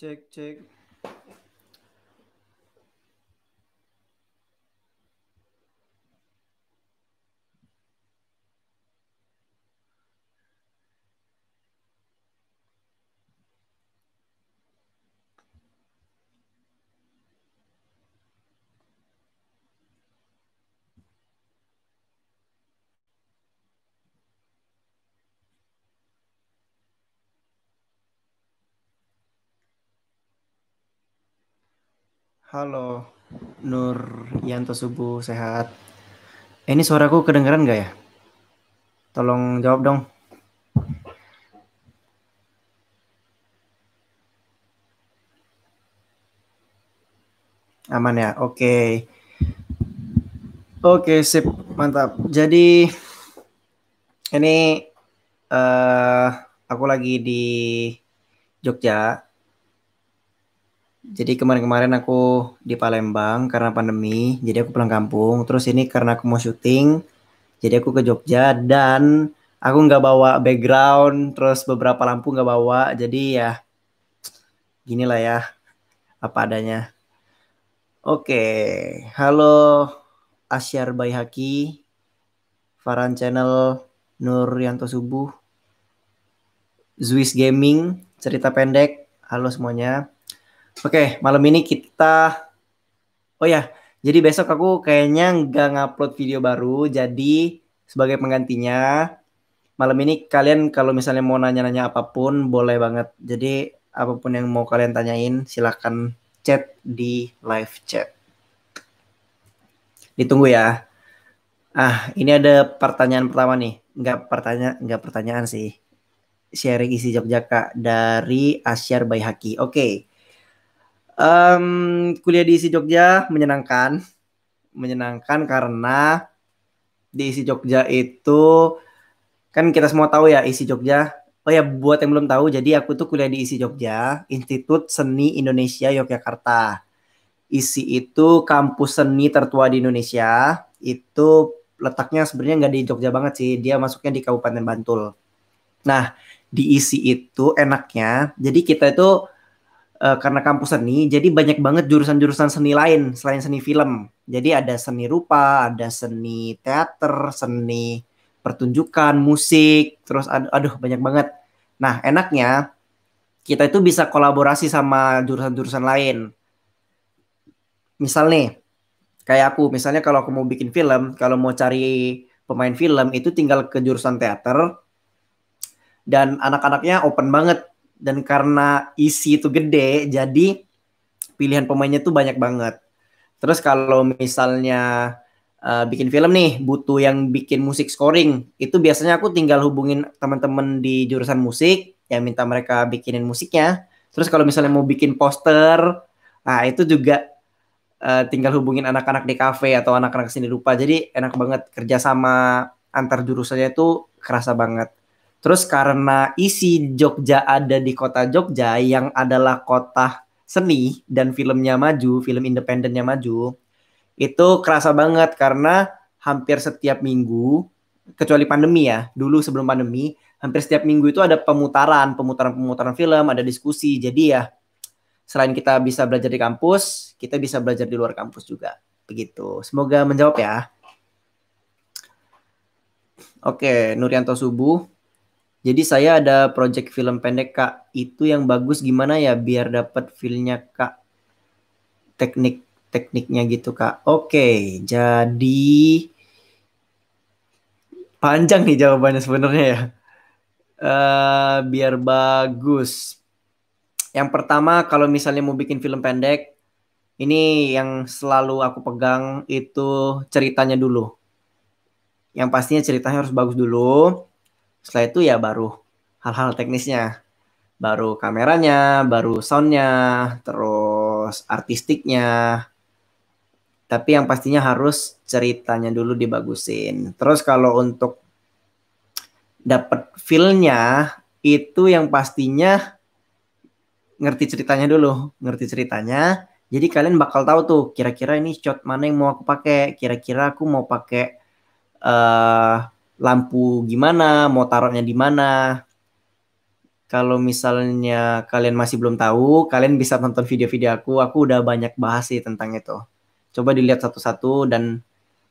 Check, check. Halo, Nur Yanto Subuh, sehat. Eh, ini suaraku kedengeran gak ya? Tolong jawab dong. Aman ya, oke. Okay. Oke, okay, sip, mantap. Jadi, ini uh, aku lagi di Jogja jadi kemarin-kemarin aku di Palembang karena pandemi, jadi aku pulang kampung. Terus ini karena aku mau syuting, jadi aku ke Jogja dan aku nggak bawa background, terus beberapa lampu nggak bawa. Jadi ya ginilah ya apa adanya. Oke, halo Asyar Bayhaki, Farhan Channel, Nur Yanto Subuh, Zwis Gaming, cerita pendek. Halo semuanya. Oke, malam ini kita Oh ya, jadi besok aku kayaknya nggak ngupload video baru. Jadi sebagai penggantinya malam ini kalian kalau misalnya mau nanya-nanya apapun boleh banget. Jadi apapun yang mau kalian tanyain silahkan chat di live chat. Ditunggu ya. Ah, ini ada pertanyaan pertama nih. Nggak pertanyaan, nggak pertanyaan sih. Sharing isi jak-jaka dari Asyar Bayhaki Oke. Okay. Um, kuliah di ISI Jogja menyenangkan, menyenangkan karena di ISI Jogja itu kan kita semua tahu ya ISI Jogja. Oh ya buat yang belum tahu, jadi aku tuh kuliah di ISI Jogja, Institut Seni Indonesia Yogyakarta. ISI itu kampus seni tertua di Indonesia. Itu letaknya sebenarnya nggak di Jogja banget sih, dia masuknya di Kabupaten Bantul. Nah, di ISI itu enaknya, jadi kita itu uh, karena kampus seni, jadi banyak banget jurusan-jurusan seni lain selain seni film. Jadi ada seni rupa, ada seni teater, seni pertunjukan, musik, terus ad aduh banyak banget. Nah, enaknya kita itu bisa kolaborasi sama jurusan-jurusan lain. Misal nih, kayak aku, misalnya kalau aku mau bikin film, kalau mau cari pemain film itu tinggal ke jurusan teater dan anak-anaknya open banget dan karena isi itu gede jadi pilihan pemainnya tuh banyak banget terus kalau misalnya uh, bikin film nih butuh yang bikin musik scoring itu biasanya aku tinggal hubungin teman-teman di jurusan musik yang minta mereka bikinin musiknya terus kalau misalnya mau bikin poster nah itu juga uh, tinggal hubungin anak-anak di kafe atau anak-anak sini rupa jadi enak banget kerjasama antar jurusannya itu kerasa banget Terus karena isi Jogja ada di kota Jogja yang adalah kota seni dan filmnya maju, film independennya maju, itu kerasa banget karena hampir setiap minggu, kecuali pandemi ya, dulu sebelum pandemi, hampir setiap minggu itu ada pemutaran, pemutaran-pemutaran film, ada diskusi. Jadi ya, selain kita bisa belajar di kampus, kita bisa belajar di luar kampus juga. Begitu. Semoga menjawab ya. Oke, Nurianto Subuh. Jadi saya ada project film pendek Kak, itu yang bagus gimana ya biar dapat filmnya Kak? Teknik tekniknya gitu Kak. Oke, jadi panjang nih jawabannya sebenarnya ya. Uh, biar bagus. Yang pertama kalau misalnya mau bikin film pendek, ini yang selalu aku pegang itu ceritanya dulu. Yang pastinya ceritanya harus bagus dulu setelah itu ya baru hal-hal teknisnya. Baru kameranya, baru soundnya, terus artistiknya. Tapi yang pastinya harus ceritanya dulu dibagusin. Terus kalau untuk dapat feel itu yang pastinya ngerti ceritanya dulu, ngerti ceritanya. Jadi kalian bakal tahu tuh kira-kira ini shot mana yang mau aku pakai, kira-kira aku mau pakai uh, lampu gimana, mau taruhnya di mana. Kalau misalnya kalian masih belum tahu, kalian bisa nonton video-video aku. Aku udah banyak bahas sih tentang itu. Coba dilihat satu-satu dan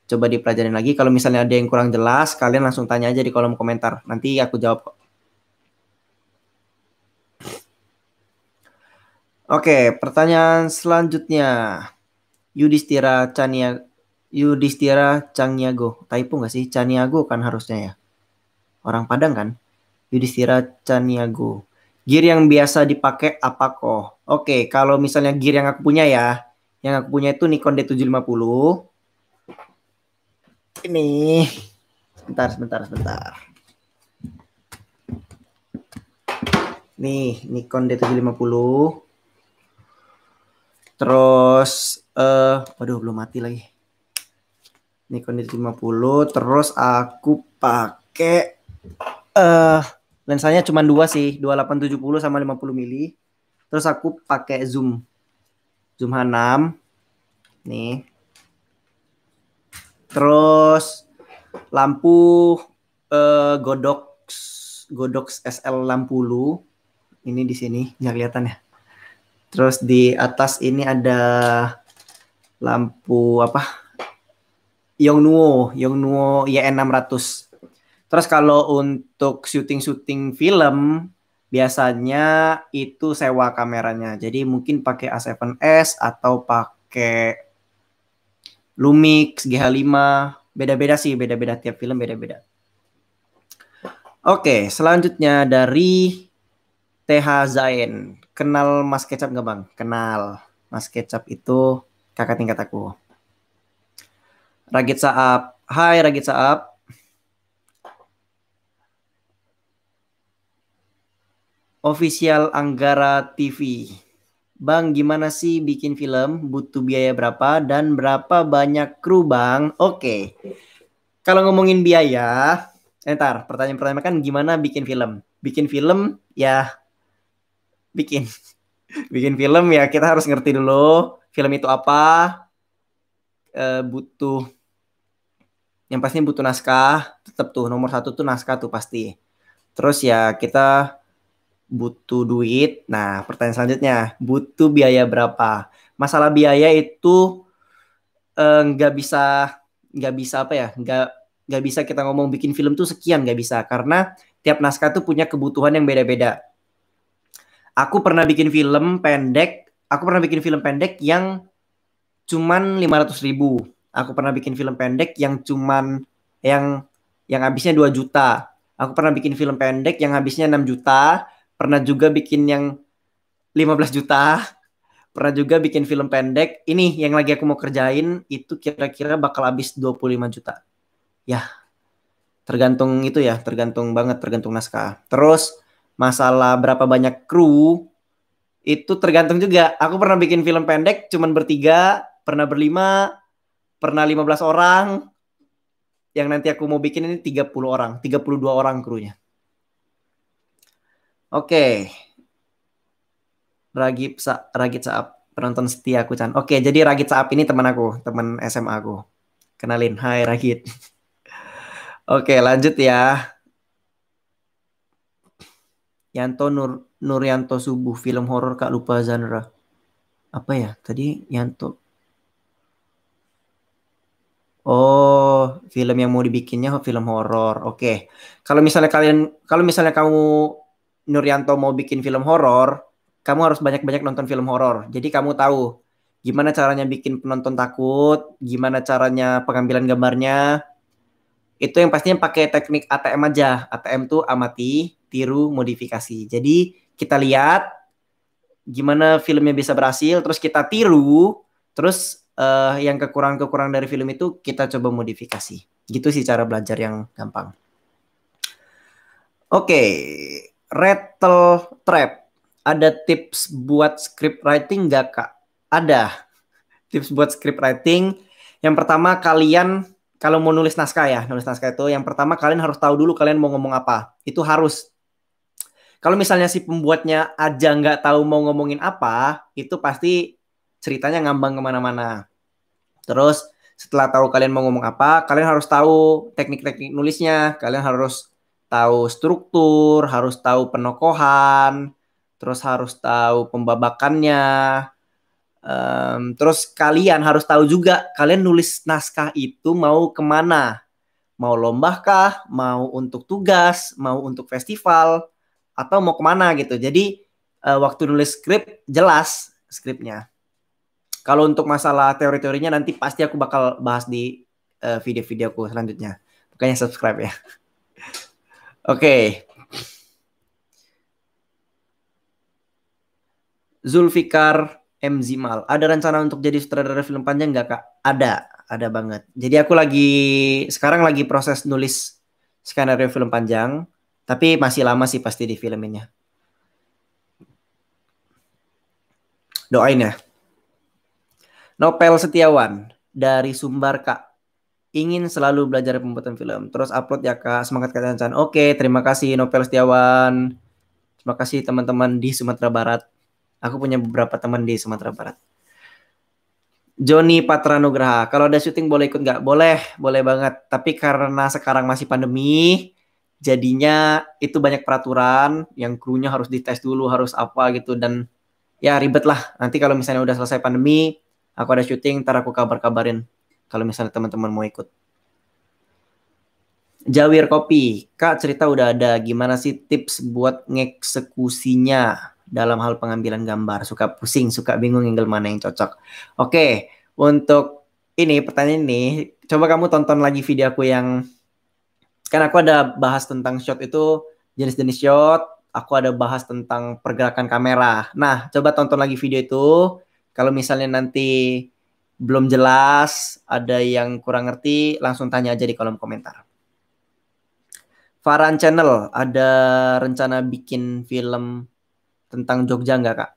coba dipelajarin lagi. Kalau misalnya ada yang kurang jelas, kalian langsung tanya aja di kolom komentar. Nanti aku jawab kok. Oke, pertanyaan selanjutnya. Yudhistira Chania Yudhistira Caniago. taipu nggak sih? Caniago kan harusnya ya. Orang Padang kan? Yudhistira Caniago. Gear yang biasa dipakai apa kok? Oke, kalau misalnya gear yang aku punya ya. Yang aku punya itu Nikon D750. Ini. Sebentar, sebentar, sebentar. Nih, Nikon D750. Terus eh uh, waduh belum mati lagi. Nikon D50 terus aku pakai eh uh, lensanya cuma dua sih 2870 sama 50 mili terus aku pakai zoom zoom H6 nih terus lampu uh, Godox Godox SL60 ini di sini nggak kelihatan ya terus di atas ini ada lampu apa Yongnuo, Yongnuo YN600. Terus kalau untuk syuting-syuting film biasanya itu sewa kameranya. Jadi mungkin pakai A7S atau pakai Lumix GH5, beda-beda sih, beda-beda tiap film beda-beda. Oke, selanjutnya dari TH Zain. Kenal Mas Kecap nggak bang? Kenal. Mas Kecap itu kakak tingkat aku. Ragit Saab. Hai Ragit Saab. Official Anggara TV. Bang, gimana sih bikin film? Butuh biaya berapa dan berapa banyak kru, Bang? Oke. Kalau ngomongin biaya, entar eh, pertanyaan pertama kan gimana bikin film? Bikin film ya bikin. bikin film ya kita harus ngerti dulu film itu apa, Uh, butuh yang pasti butuh naskah tetap tuh nomor satu tuh naskah tuh pasti terus ya kita butuh duit nah pertanyaan selanjutnya butuh biaya berapa masalah biaya itu eh, nggak eh, bisa nggak bisa apa ya nggak nggak bisa kita ngomong bikin film tuh sekian nggak bisa karena tiap naskah tuh punya kebutuhan yang beda-beda aku pernah bikin film pendek aku pernah bikin film pendek yang cuman 500 ribu aku pernah bikin film pendek yang cuman yang yang habisnya 2 juta. Aku pernah bikin film pendek yang habisnya 6 juta, pernah juga bikin yang 15 juta, pernah juga bikin film pendek. Ini yang lagi aku mau kerjain itu kira-kira bakal habis 25 juta. Ya. Tergantung itu ya, tergantung banget tergantung naskah. Terus masalah berapa banyak kru itu tergantung juga. Aku pernah bikin film pendek cuman bertiga, pernah berlima, pernah 15 orang yang nanti aku mau bikin ini 30 orang, 32 orang krunya. Oke. Okay. Ragib Sa Ragit Saab penonton setia aku Chan. Oke, okay, jadi Ragit Saab ini teman aku, teman SMA aku. Kenalin, hai Ragit. Oke, okay, lanjut ya. Yanto Nur Nuryanto Subuh film horor Kak lupa genre. Apa ya? Tadi Yanto Oh, film yang mau dibikinnya film horor. Oke. Okay. Kalau misalnya kalian kalau misalnya kamu Nuryanto mau bikin film horor, kamu harus banyak-banyak nonton film horor. Jadi kamu tahu gimana caranya bikin penonton takut, gimana caranya pengambilan gambarnya. Itu yang pastinya pakai teknik ATM aja. ATM tuh amati, tiru, modifikasi. Jadi kita lihat gimana filmnya bisa berhasil, terus kita tiru, terus uh, yang kekurangan-kekurangan dari film itu kita coba modifikasi. Gitu sih cara belajar yang gampang. Oke, okay. rattle trap. Ada tips buat script writing nggak kak? Ada tips buat script writing. Yang pertama kalian kalau mau nulis naskah ya, nulis naskah itu yang pertama kalian harus tahu dulu kalian mau ngomong apa. Itu harus. Kalau misalnya si pembuatnya aja nggak tahu mau ngomongin apa, itu pasti ceritanya ngambang kemana-mana. Terus setelah tahu kalian mau ngomong apa, kalian harus tahu teknik-teknik nulisnya, kalian harus tahu struktur, harus tahu penokohan, terus harus tahu pembabakannya. Um, terus kalian harus tahu juga kalian nulis naskah itu mau kemana, mau lomba kah, mau untuk tugas, mau untuk festival, atau mau kemana gitu. Jadi uh, waktu nulis skrip jelas skripnya. Kalau untuk masalah teori-teorinya nanti pasti aku bakal bahas di uh, eh, video videoku selanjutnya. Makanya subscribe ya. Oke. Okay. Zulfikar M. Zimal. Ada rencana untuk jadi sutradara film panjang nggak kak? Ada, ada banget. Jadi aku lagi sekarang lagi proses nulis skenario film panjang, tapi masih lama sih pasti di filminnya. Doain ya. Nopel Setiawan dari Sumbar Kak. Ingin selalu belajar pembuatan film. Terus upload ya Kak. Semangat Kak Cancan. Oke, terima kasih Nopel Setiawan. Terima kasih teman-teman di Sumatera Barat. Aku punya beberapa teman di Sumatera Barat. Joni Patranugraha, kalau ada syuting boleh ikut nggak? Boleh, boleh banget. Tapi karena sekarang masih pandemi, jadinya itu banyak peraturan yang krunya harus dites dulu, harus apa gitu dan ya ribet lah. Nanti kalau misalnya udah selesai pandemi, aku ada syuting ntar aku kabar-kabarin kalau misalnya teman-teman mau ikut Jawir Kopi, Kak cerita udah ada, gimana sih tips buat ngeksekusinya dalam hal pengambilan gambar? Suka pusing, suka bingung angle mana yang cocok. Oke, untuk ini pertanyaan ini, coba kamu tonton lagi video aku yang, kan aku ada bahas tentang shot itu, jenis-jenis shot, aku ada bahas tentang pergerakan kamera. Nah, coba tonton lagi video itu, kalau misalnya nanti belum jelas, ada yang kurang ngerti, langsung tanya aja di kolom komentar. Farhan Channel, ada rencana bikin film tentang Jogja nggak kak?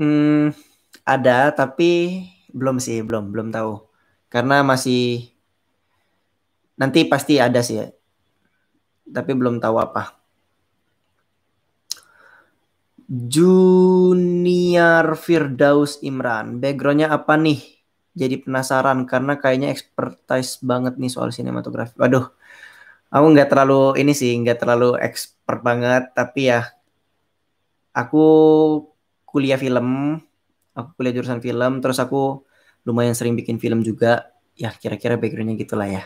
Hmm, ada tapi belum sih, belum belum tahu. Karena masih nanti pasti ada sih ya. Tapi belum tahu apa. Junior Firdaus Imran. Backgroundnya apa nih? Jadi penasaran karena kayaknya expertise banget nih soal sinematografi. Waduh, aku nggak terlalu ini sih, nggak terlalu expert banget. Tapi ya, aku kuliah film, aku kuliah jurusan film, terus aku lumayan sering bikin film juga. Ya kira-kira backgroundnya gitulah ya.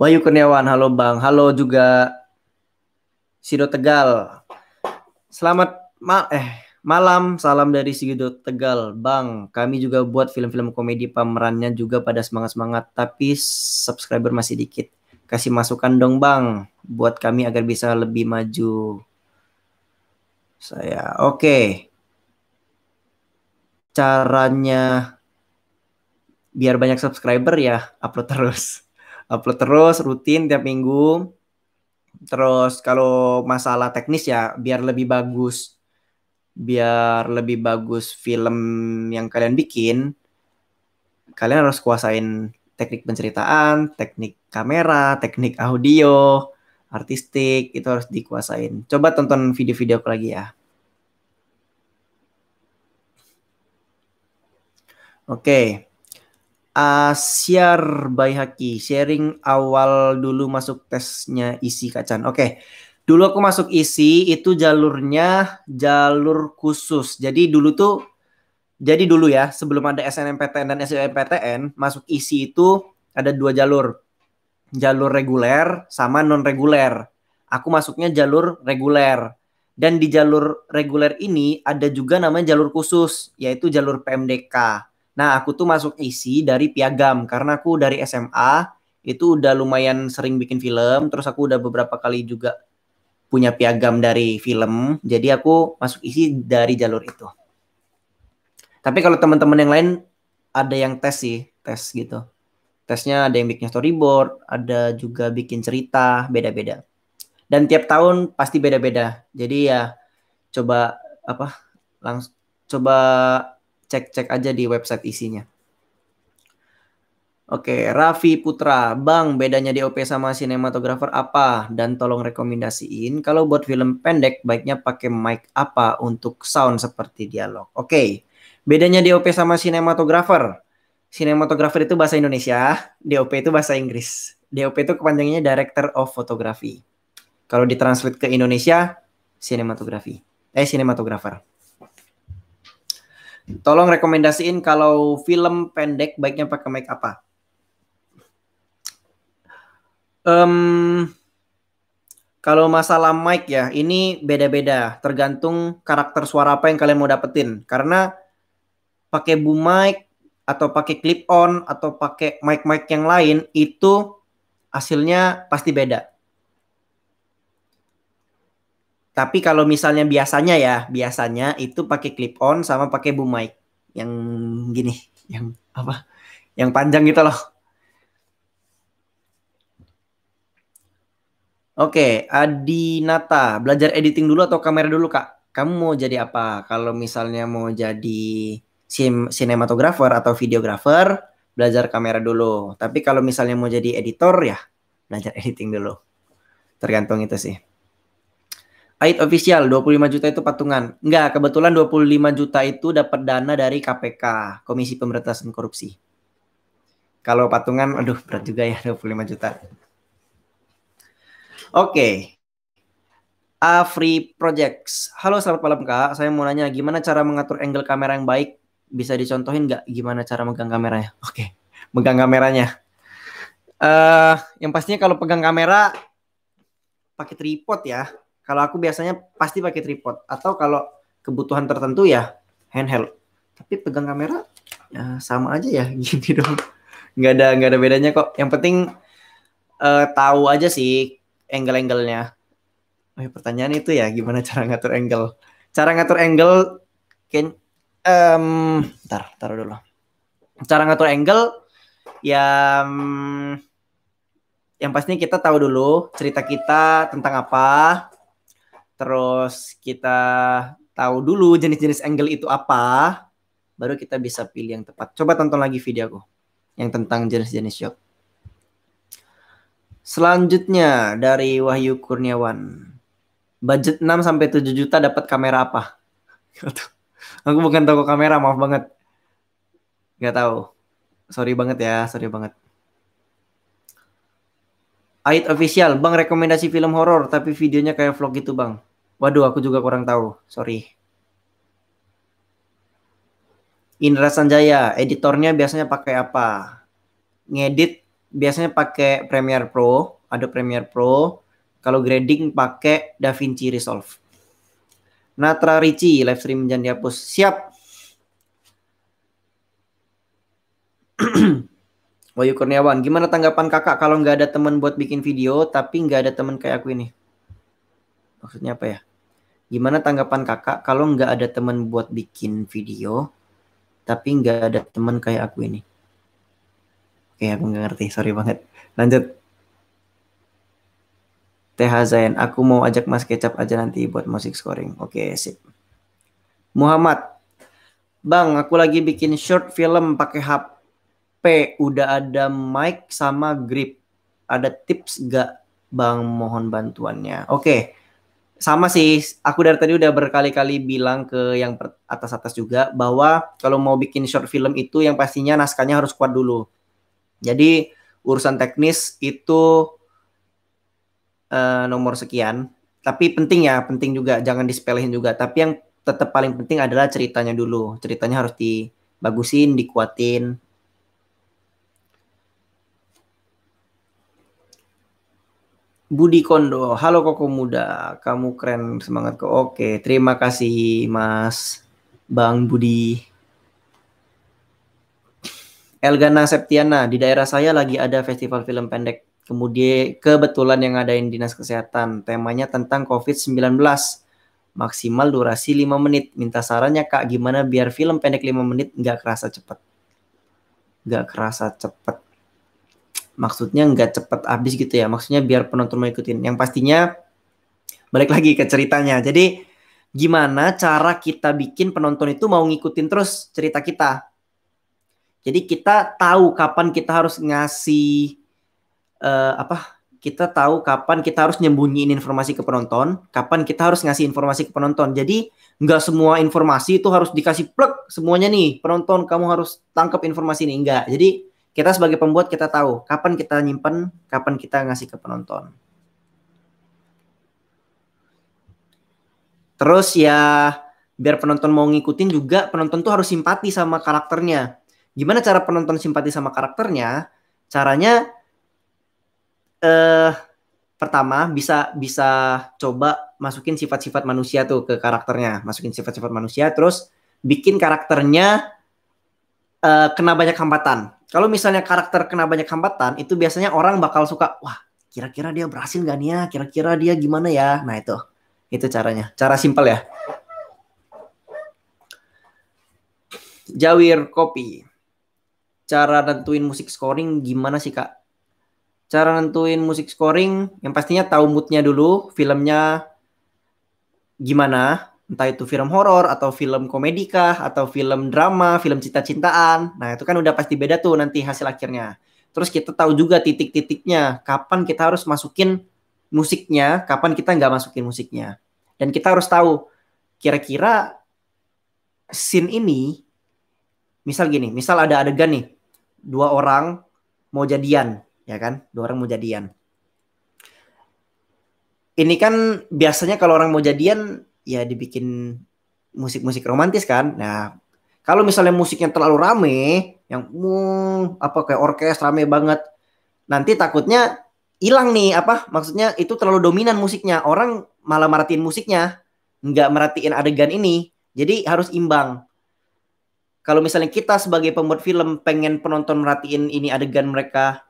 Wahyu Kurniawan, halo Bang. Halo juga Sido Tegal. Selamat ma eh malam, salam dari Sigido Tegal, Bang. Kami juga buat film-film komedi pemerannya juga pada semangat-semangat, tapi subscriber masih dikit. Kasih masukan dong, Bang, buat kami agar bisa lebih maju. Saya oke. Okay. Caranya biar banyak subscriber ya, upload terus. Upload terus rutin tiap minggu Terus kalau masalah teknis ya biar lebih bagus biar lebih bagus film yang kalian bikin kalian harus kuasain teknik penceritaan, teknik kamera, teknik audio, artistik itu harus dikuasain. Coba tonton video-video aku lagi ya. Oke. Okay uh, ah, share Haki, sharing awal dulu masuk tesnya isi Kak Oke. Okay. Dulu aku masuk isi itu jalurnya jalur khusus. Jadi dulu tuh jadi dulu ya, sebelum ada SNMPTN dan SNMPTN, masuk isi itu ada dua jalur. Jalur reguler sama non reguler. Aku masuknya jalur reguler. Dan di jalur reguler ini ada juga namanya jalur khusus, yaitu jalur PMDK. Nah, aku tuh masuk isi dari Piagam karena aku dari SMA itu udah lumayan sering bikin film, terus aku udah beberapa kali juga punya piagam dari film. Jadi aku masuk isi dari jalur itu. Tapi kalau teman-teman yang lain ada yang tes sih, tes gitu. Tesnya ada yang bikin storyboard, ada juga bikin cerita, beda-beda. Dan tiap tahun pasti beda-beda. Jadi ya coba apa? Langsung coba cek-cek aja di website isinya. Oke, Raffi Putra, Bang, bedanya DOP sama sinematografer apa? Dan tolong rekomendasiin kalau buat film pendek baiknya pakai mic apa untuk sound seperti dialog. Oke, bedanya DOP sama sinematografer. Sinematografer itu bahasa Indonesia, DOP itu bahasa Inggris. DOP itu kepanjangannya Director of Photography. Kalau ditranslate ke Indonesia, sinematografi. Eh, sinematografer. Tolong rekomendasiin kalau film pendek baiknya pakai make apa? Um, kalau masalah mic ya, ini beda-beda, tergantung karakter suara apa yang kalian mau dapetin. Karena pakai boom mic atau pakai clip on atau pakai mic-mic yang lain itu hasilnya pasti beda. Tapi kalau misalnya biasanya ya, biasanya itu pakai clip on sama pakai boom mic yang gini, yang apa? Yang panjang gitu loh. Oke, okay, Adi Nata, belajar editing dulu atau kamera dulu, Kak? Kamu mau jadi apa? Kalau misalnya mau jadi sinematografer atau videografer, belajar kamera dulu. Tapi kalau misalnya mau jadi editor ya, belajar editing dulu. Tergantung itu sih. Aid official 25 juta itu patungan. Enggak, kebetulan 25 juta itu dapat dana dari KPK, Komisi Pemberantasan Korupsi. Kalau patungan aduh berat juga ya 25 juta. Oke. Okay. Afri Projects. Halo selamat malam Kak, saya mau nanya gimana cara mengatur angle kamera yang baik? Bisa dicontohin nggak gimana cara megang kameranya? Oke, okay. megang kameranya. Eh, uh, yang pastinya kalau pegang kamera pakai tripod ya kalau aku biasanya pasti pakai tripod atau kalau kebutuhan tertentu ya handheld. Tapi pegang kamera ya sama aja ya gini dong. Nggak ada nggak ada bedanya kok. Yang penting uh, tahu aja sih angle angle Oh, ya pertanyaan itu ya gimana cara ngatur angle? Cara ngatur angle kan um, ntar taruh dulu. Cara ngatur angle ya um, yang pastinya kita tahu dulu cerita kita tentang apa terus kita tahu dulu jenis-jenis angle itu apa, baru kita bisa pilih yang tepat. Coba tonton lagi video aku yang tentang jenis-jenis shot. Selanjutnya dari Wahyu Kurniawan. Budget 6 sampai 7 juta dapat kamera apa? aku bukan toko kamera, maaf banget. Gak tahu. Sorry banget ya, sorry banget. Ait official, Bang rekomendasi film horor tapi videonya kayak vlog gitu, Bang. Waduh, aku juga kurang tahu. Sorry. Indra Sanjaya, editornya biasanya pakai apa? Ngedit biasanya pakai Premiere Pro, ada Premiere Pro. Kalau grading pakai DaVinci Resolve. Natra Ricci, live stream jangan dihapus. Siap. Wahyu Kurniawan, gimana tanggapan kakak kalau nggak ada teman buat bikin video, tapi nggak ada teman kayak aku ini? Maksudnya apa ya? Gimana tanggapan kakak kalau nggak ada teman buat bikin video, tapi nggak ada teman kayak aku ini? Oke, aku nggak ngerti, sorry banget. Lanjut. Teh Zain, aku mau ajak Mas Kecap aja nanti buat musik scoring. Oke, sip. Muhammad, Bang, aku lagi bikin short film pakai HP. Udah ada mic sama grip. Ada tips gak, Bang? Mohon bantuannya. Oke, sama sih, aku dari tadi udah berkali-kali bilang ke yang atas-atas juga bahwa kalau mau bikin short film itu yang pastinya naskahnya harus kuat dulu. Jadi urusan teknis itu uh, nomor sekian, tapi penting ya, penting juga jangan dispelehin juga. Tapi yang tetap paling penting adalah ceritanya dulu. Ceritanya harus dibagusin, dikuatin, Budi Kondo, halo koko muda, kamu keren semangat kok. Oke, terima kasih Mas Bang Budi. Elgana Septiana, di daerah saya lagi ada festival film pendek. Kemudian kebetulan yang ngadain Dinas Kesehatan, temanya tentang COVID-19. Maksimal durasi 5 menit. Minta sarannya Kak, gimana biar film pendek 5 menit nggak kerasa cepet, Nggak kerasa cepet maksudnya nggak cepet habis gitu ya maksudnya biar penonton mau ikutin yang pastinya balik lagi ke ceritanya jadi gimana cara kita bikin penonton itu mau ngikutin terus cerita kita jadi kita tahu kapan kita harus ngasih uh, apa kita tahu kapan kita harus nyembunyiin informasi ke penonton kapan kita harus ngasih informasi ke penonton jadi nggak semua informasi itu harus dikasih plek semuanya nih penonton kamu harus tangkap informasi ini enggak jadi kita sebagai pembuat kita tahu kapan kita nyimpen, kapan kita ngasih ke penonton. Terus ya biar penonton mau ngikutin juga penonton tuh harus simpati sama karakternya. Gimana cara penonton simpati sama karakternya? Caranya eh pertama bisa bisa coba masukin sifat-sifat manusia tuh ke karakternya, masukin sifat-sifat manusia terus bikin karakternya uh, kena banyak hambatan. Kalau misalnya karakter kena banyak hambatan, itu biasanya orang bakal suka, wah kira-kira dia berhasil gak nih ya? Kira-kira dia gimana ya? Nah itu, itu caranya. Cara simpel ya. Jawir kopi. Cara nentuin musik scoring gimana sih kak? Cara nentuin musik scoring yang pastinya tahu moodnya dulu, filmnya gimana, entah itu film horor atau film komedi atau film drama, film cinta-cintaan. Nah, itu kan udah pasti beda tuh nanti hasil akhirnya. Terus kita tahu juga titik-titiknya, kapan kita harus masukin musiknya, kapan kita nggak masukin musiknya. Dan kita harus tahu kira-kira scene ini misal gini, misal ada adegan nih, dua orang mau jadian, ya kan? Dua orang mau jadian. Ini kan biasanya kalau orang mau jadian ya dibikin musik-musik romantis kan. Nah, kalau misalnya musiknya terlalu rame, yang uh, apa kayak orkes rame banget, nanti takutnya hilang nih apa maksudnya itu terlalu dominan musiknya. Orang malah merhatiin musiknya, nggak merhatiin adegan ini. Jadi harus imbang. Kalau misalnya kita sebagai pembuat film pengen penonton merhatiin ini adegan mereka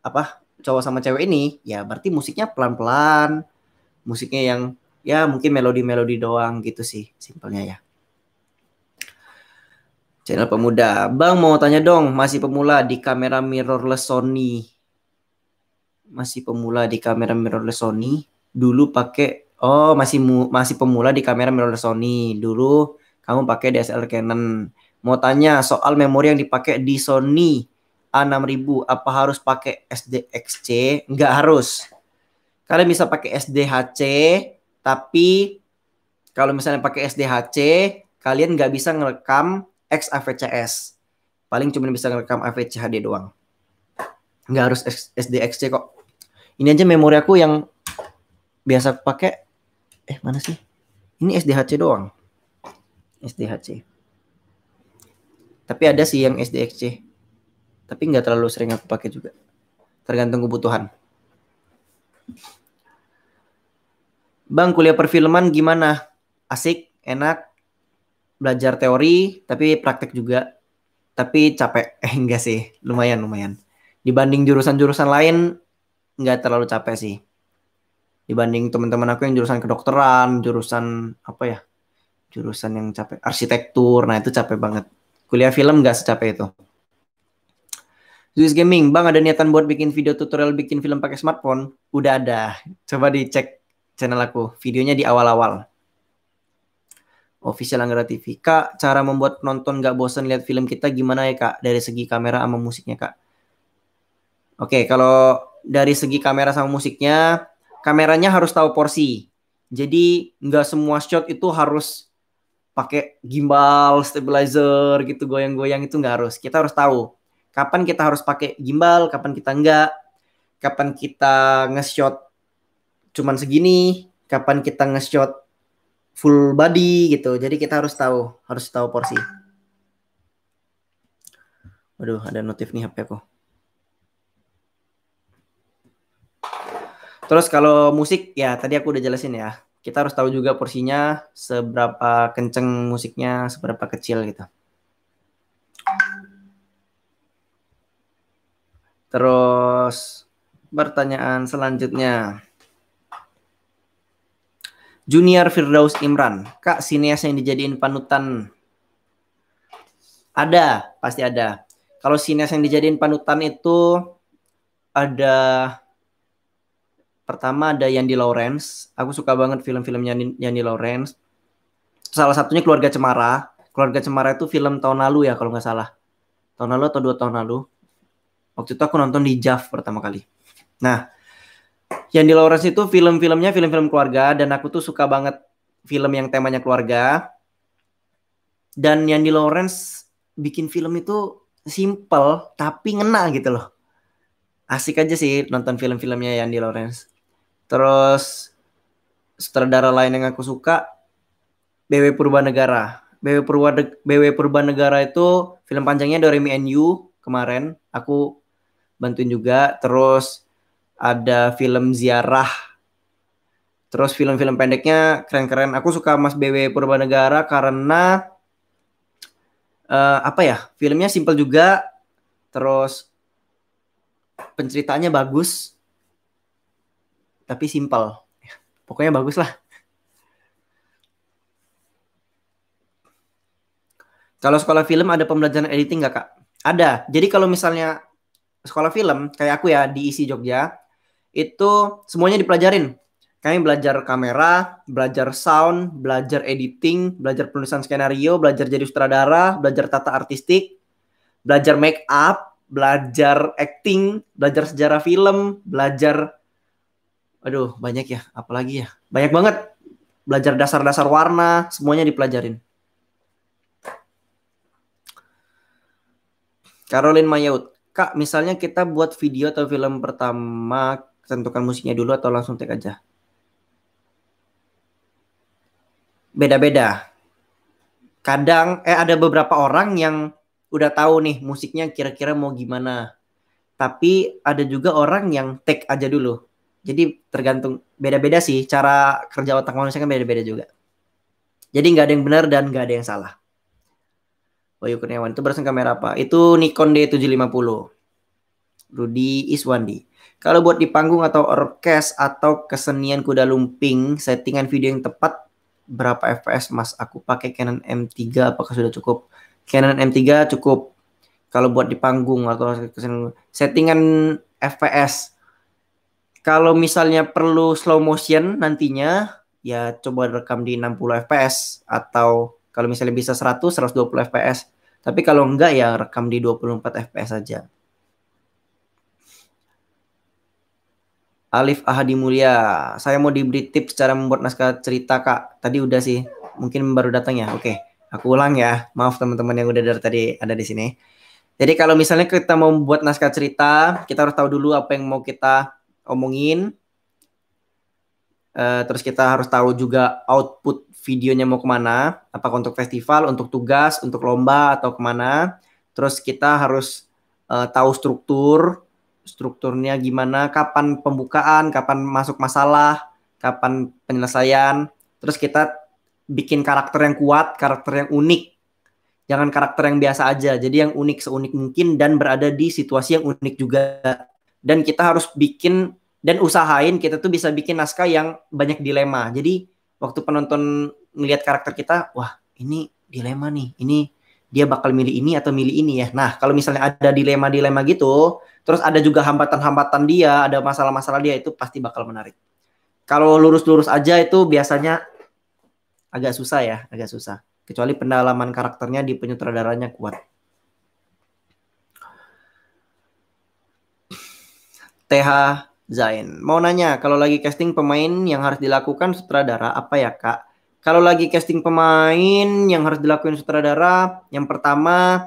apa cowok sama cewek ini, ya berarti musiknya pelan-pelan, musiknya yang ya mungkin melodi-melodi doang gitu sih simpelnya ya channel pemuda bang mau tanya dong masih pemula di kamera mirrorless Sony masih pemula di kamera mirrorless Sony dulu pakai oh masih mu, masih pemula di kamera mirrorless Sony dulu kamu pakai DSLR Canon mau tanya soal memori yang dipakai di Sony A6000 apa harus pakai SDXC Enggak harus kalian bisa pakai SDHC tapi kalau misalnya pakai SDHC, kalian nggak bisa ngerekam XAVCS, Paling cuma bisa ngerekam AVCHD doang. Nggak harus SDXC kok. Ini aja memori aku yang biasa pakai. Eh, mana sih? Ini SDHC doang. SDHC. Tapi ada sih yang SDXC. Tapi nggak terlalu sering aku pakai juga. Tergantung kebutuhan. Bang, kuliah perfilman gimana? Asik, enak, belajar teori, tapi praktek juga. Tapi capek. Eh, enggak sih, lumayan, lumayan. Dibanding jurusan-jurusan lain, enggak terlalu capek sih. Dibanding teman-teman aku yang jurusan kedokteran, jurusan apa ya, jurusan yang capek, arsitektur, nah itu capek banget. Kuliah film enggak secapek itu. Zeus Gaming, Bang ada niatan buat bikin video tutorial bikin film pakai smartphone? Udah ada. Coba dicek channel aku, videonya di awal-awal. Official Anggara TV. Kak, cara membuat penonton gak bosan lihat film kita gimana ya kak? Dari segi kamera sama musiknya kak. Oke, kalau dari segi kamera sama musiknya, kameranya harus tahu porsi. Jadi nggak semua shot itu harus pakai gimbal, stabilizer gitu goyang-goyang itu nggak harus. Kita harus tahu kapan kita harus pakai gimbal, kapan kita enggak, kapan kita nge-shot cuman segini kapan kita nge-shot full body gitu. Jadi kita harus tahu, harus tahu porsi. Waduh, ada notif nih HP aku. Terus kalau musik ya tadi aku udah jelasin ya. Kita harus tahu juga porsinya seberapa kenceng musiknya, seberapa kecil gitu. Terus pertanyaan selanjutnya. Junior Firdaus Imran. Kak, sinias yang dijadiin panutan. Ada, pasti ada. Kalau sinias yang dijadiin panutan itu ada pertama ada Yandi Lawrence. Aku suka banget film film Yandi, Yandi Lawrence. Salah satunya Keluarga Cemara. Keluarga Cemara itu film tahun lalu ya kalau nggak salah. Tahun lalu atau dua tahun lalu. Waktu itu aku nonton di JAV pertama kali. Nah, yang di Lawrence itu film-filmnya film-film keluarga dan aku tuh suka banget film yang temanya keluarga. Dan yang di Lawrence bikin film itu simple tapi ngena gitu loh. Asik aja sih nonton film-filmnya yang di Lawrence. Terus sutradara lain yang aku suka BW Purba Negara BW Purwa BW Purba Negara itu film panjangnya Doremi and You kemarin aku bantuin juga terus ada film ziarah. Terus film-film pendeknya keren-keren. Aku suka Mas BW Purbanegara karena uh, apa ya? Filmnya simple juga. Terus penceritanya bagus. Tapi simple. Pokoknya bagus lah. Kalau sekolah film ada pembelajaran editing nggak kak? Ada. Jadi kalau misalnya sekolah film kayak aku ya di ISI Jogja, itu semuanya dipelajarin. Kami belajar kamera, belajar sound, belajar editing, belajar penulisan skenario, belajar jadi sutradara, belajar tata artistik, belajar make up, belajar acting, belajar sejarah film, belajar aduh banyak ya, apalagi ya. Banyak banget. Belajar dasar-dasar warna, semuanya dipelajarin. Caroline Mayaut, Kak, misalnya kita buat video atau film pertama tentukan musiknya dulu atau langsung take aja? Beda-beda. Kadang eh ada beberapa orang yang udah tahu nih musiknya kira-kira mau gimana. Tapi ada juga orang yang take aja dulu. Jadi tergantung beda-beda sih cara kerja otak manusia kan beda-beda juga. Jadi nggak ada yang benar dan nggak ada yang salah. Bayu Kurniawan itu berasal kamera apa? Itu Nikon D750. Rudy Iswandi. Kalau buat di panggung atau orkes atau kesenian kuda lumping, settingan video yang tepat berapa fps mas? Aku pakai Canon M3, apakah sudah cukup? Canon M3 cukup kalau buat di panggung atau kesenian settingan fps. Kalau misalnya perlu slow motion nantinya, ya coba rekam di 60 fps atau kalau misalnya bisa 100 120 fps. Tapi kalau enggak ya rekam di 24 fps saja. Alif Ahadi Mulia. Saya mau diberi tips cara membuat naskah cerita, Kak. Tadi udah sih. Mungkin baru datang ya. Oke, aku ulang ya. Maaf teman-teman yang udah dari tadi ada di sini. Jadi kalau misalnya kita mau membuat naskah cerita, kita harus tahu dulu apa yang mau kita omongin. Uh, terus kita harus tahu juga output videonya mau kemana. Apa untuk festival, untuk tugas, untuk lomba, atau kemana. Terus kita harus uh, tahu struktur, strukturnya gimana, kapan pembukaan, kapan masuk masalah, kapan penyelesaian. Terus kita bikin karakter yang kuat, karakter yang unik. Jangan karakter yang biasa aja. Jadi yang unik seunik mungkin dan berada di situasi yang unik juga. Dan kita harus bikin dan usahain kita tuh bisa bikin naskah yang banyak dilema. Jadi waktu penonton melihat karakter kita, wah ini dilema nih, ini dia bakal milih ini atau milih ini ya. Nah, kalau misalnya ada dilema-dilema gitu, terus ada juga hambatan-hambatan dia, ada masalah-masalah dia itu pasti bakal menarik. Kalau lurus-lurus aja itu biasanya agak susah ya, agak susah. Kecuali pendalaman karakternya di penyutradaranya kuat. TH Zain. Mau nanya, kalau lagi casting pemain yang harus dilakukan sutradara apa ya kak? Kalau lagi casting pemain yang harus dilakuin sutradara, yang pertama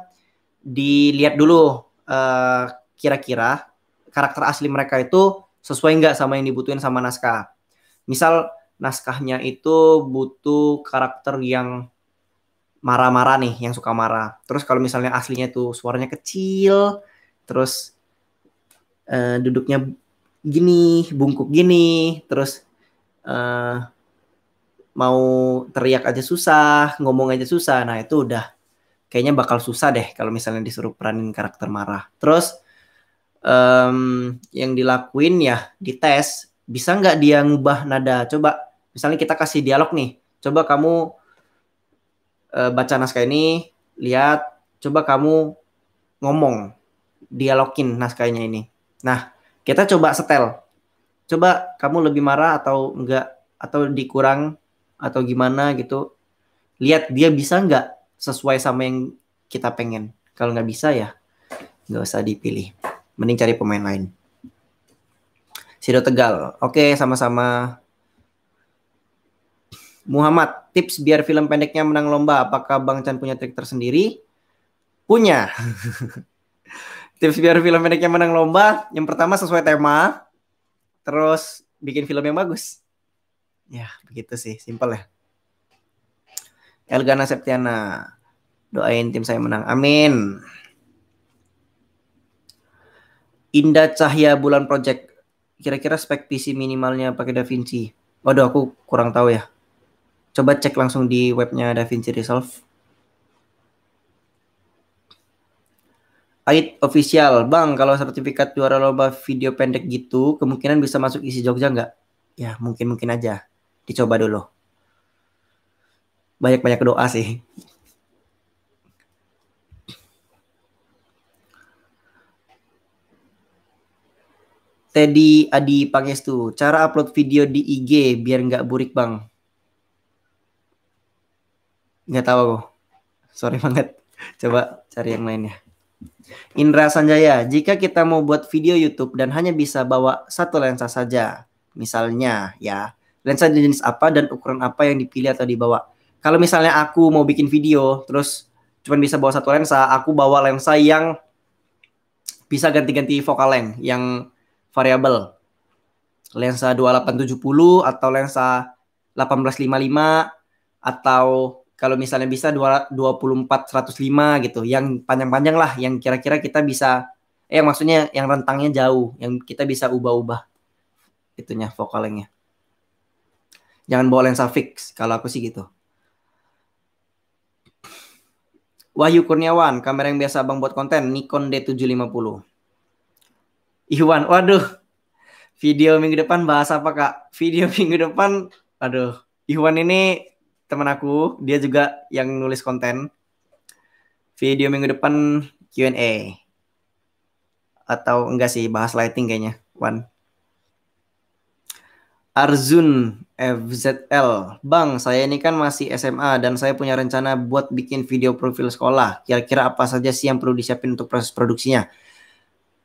dilihat dulu eh, kira-kira uh, karakter asli mereka itu sesuai nggak sama yang dibutuhin sama naskah. Misal naskahnya itu butuh karakter yang marah-marah nih, yang suka marah. Terus kalau misalnya aslinya itu suaranya kecil, terus uh, duduknya gini, bungkuk gini, terus uh, mau teriak aja susah, ngomong aja susah. Nah, itu udah kayaknya bakal susah deh kalau misalnya disuruh peranin karakter marah. Terus um, yang dilakuin ya di tes bisa nggak dia ngubah nada? Coba misalnya kita kasih dialog nih. Coba kamu uh, baca naskah ini, lihat, coba kamu ngomong, dialogin naskahnya ini. Nah, kita coba setel. Coba kamu lebih marah atau enggak atau dikurang atau gimana gitu lihat dia bisa nggak sesuai sama yang kita pengen kalau nggak bisa ya nggak usah dipilih mending cari pemain lain Sido Tegal oke sama-sama Muhammad tips biar film pendeknya menang lomba apakah Bang Chan punya trik tersendiri punya tips biar film pendeknya menang lomba yang pertama sesuai tema terus bikin film yang bagus Ya, begitu sih, simple ya. Elgana Septiana, doain tim saya menang. Amin. Indah Cahya Bulan Project, kira-kira spek PC minimalnya pakai DaVinci. Waduh, aku kurang tahu ya. Coba cek langsung di webnya DaVinci Resolve. Ait official, Bang, kalau sertifikat juara lomba video pendek gitu, kemungkinan bisa masuk isi Jogja nggak? Ya, mungkin-mungkin aja dicoba dulu. Banyak-banyak doa sih. Teddy Adi Pangestu, cara upload video di IG biar nggak burik bang. Nggak tahu kok. Sorry banget. Coba cari yang lainnya. Indra Sanjaya, jika kita mau buat video YouTube dan hanya bisa bawa satu lensa saja, misalnya ya, lensa jenis apa dan ukuran apa yang dipilih atau dibawa. Kalau misalnya aku mau bikin video, terus cuma bisa bawa satu lensa, aku bawa lensa yang bisa ganti-ganti focal length yang variabel. Lensa 2870 atau lensa 1855 atau kalau misalnya bisa 24105 gitu, yang panjang-panjang lah, yang kira-kira kita bisa eh maksudnya yang rentangnya jauh, yang kita bisa ubah-ubah itunya focal length-nya. Jangan bawa lensa fix kalau aku sih gitu. Wahyu Kurniawan, kamera yang biasa Abang buat konten Nikon D750. Iwan, waduh. Video minggu depan bahas apa, Kak? Video minggu depan aduh, Iwan ini teman aku, dia juga yang nulis konten. Video minggu depan Q&A atau enggak sih bahas lighting kayaknya Wan Arzun FZL. Bang, saya ini kan masih SMA dan saya punya rencana buat bikin video profil sekolah. Kira-kira apa saja sih yang perlu disiapin untuk proses produksinya?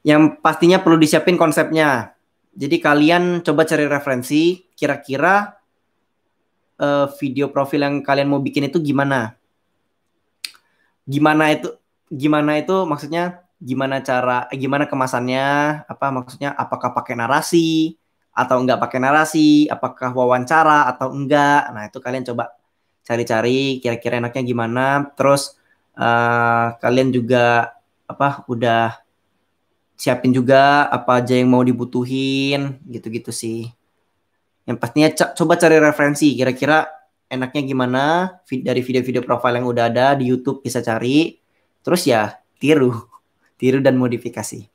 Yang pastinya perlu disiapin konsepnya. Jadi kalian coba cari referensi kira-kira uh, video profil yang kalian mau bikin itu gimana? Gimana itu gimana itu maksudnya gimana cara eh, gimana kemasannya? Apa maksudnya apakah pakai narasi? atau enggak pakai narasi, apakah wawancara atau enggak. Nah, itu kalian coba cari-cari kira-kira enaknya gimana. Terus uh, kalian juga apa udah siapin juga apa aja yang mau dibutuhin gitu-gitu sih. Yang pastinya coba cari referensi kira-kira enaknya gimana dari video-video profil yang udah ada di YouTube bisa cari. Terus ya tiru, tiru dan modifikasi.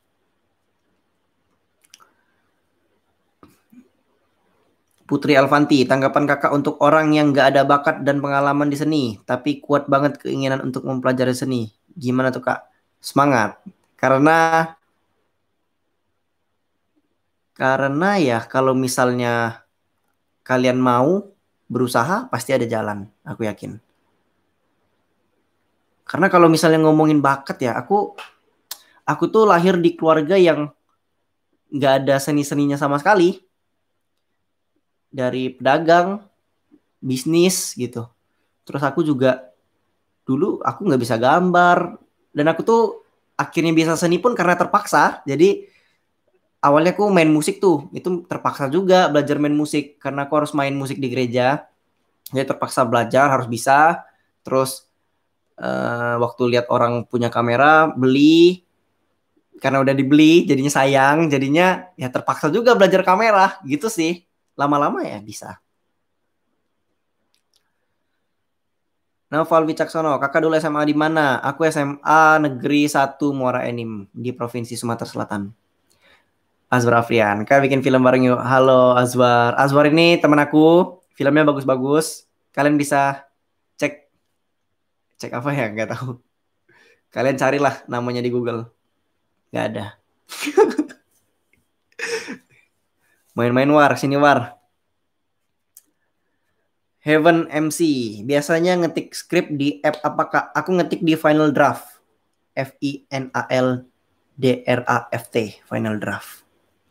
Putri Alfanti, tanggapan kakak untuk orang yang gak ada bakat dan pengalaman di seni, tapi kuat banget keinginan untuk mempelajari seni. Gimana tuh kak? Semangat. Karena karena ya kalau misalnya kalian mau berusaha pasti ada jalan, aku yakin. Karena kalau misalnya ngomongin bakat ya, aku aku tuh lahir di keluarga yang gak ada seni-seninya sama sekali dari pedagang, bisnis gitu. Terus aku juga dulu aku nggak bisa gambar dan aku tuh akhirnya bisa seni pun karena terpaksa. Jadi awalnya aku main musik tuh, itu terpaksa juga belajar main musik karena aku harus main musik di gereja. Jadi terpaksa belajar harus bisa. Terus uh, waktu lihat orang punya kamera beli karena udah dibeli jadinya sayang jadinya ya terpaksa juga belajar kamera gitu sih lama-lama ya bisa. Naufal Wicaksono, kakak dulu SMA di mana? Aku SMA Negeri 1 Muara Enim di Provinsi Sumatera Selatan. Azwar Afrian, kak bikin film bareng yuk. Halo Azwar. Azwar ini teman aku, filmnya bagus-bagus. Kalian bisa cek, cek apa ya? Gak tahu. Kalian carilah namanya di Google. Gak ada. Main-main war, sini war. Heaven MC. Biasanya ngetik script di app apakah? Aku ngetik di Final Draft. F I N A L D R A F T, Final Draft.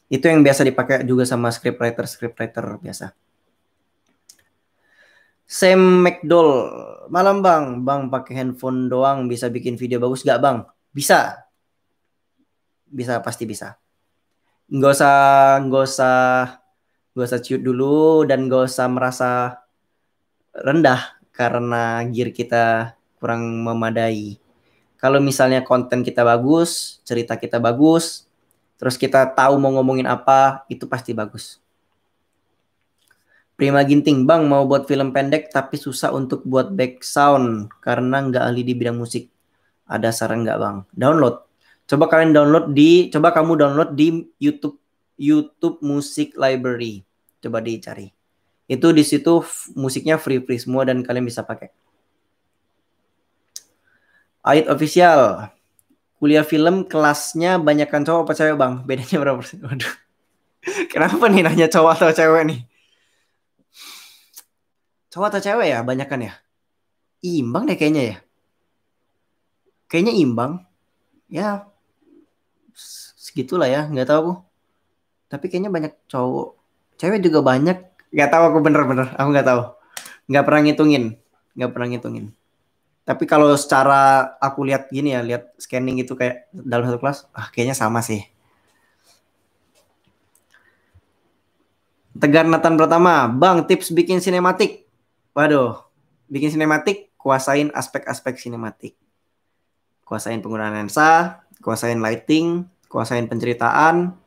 Itu yang biasa dipakai juga sama scriptwriter scriptwriter biasa. Sam McDowell, malam bang, bang pakai handphone doang bisa bikin video bagus gak bang? Bisa, bisa pasti bisa nggak usah nggak usah nggak usah ciut dulu dan nggak usah merasa rendah karena gear kita kurang memadai. Kalau misalnya konten kita bagus, cerita kita bagus, terus kita tahu mau ngomongin apa, itu pasti bagus. Prima Ginting, Bang mau buat film pendek tapi susah untuk buat back sound karena nggak ahli di bidang musik. Ada saran nggak Bang? Download. Coba kalian download di coba kamu download di YouTube YouTube Music Library. Coba dicari. Itu di situ musiknya free free semua dan kalian bisa pakai. Ait official. Kuliah film kelasnya banyakkan cowok apa cewek, Bang? Bedanya berapa persen? Waduh. Kenapa nih nanya cowok atau cewek nih? Cowok atau cewek ya banyakkan ya? Imbang deh kayaknya ya. Kayaknya imbang. Ya, segitulah ya nggak tahu aku tapi kayaknya banyak cowok cewek juga banyak nggak tahu aku bener-bener aku nggak tahu nggak pernah ngitungin nggak pernah ngitungin tapi kalau secara aku lihat gini ya lihat scanning itu kayak dalam satu kelas ah kayaknya sama sih Tegar Nathan pertama, Bang tips bikin sinematik. Waduh, bikin sinematik, kuasain aspek-aspek sinematik. Kuasain penggunaan lensa, kuasain lighting, kuasain penceritaan,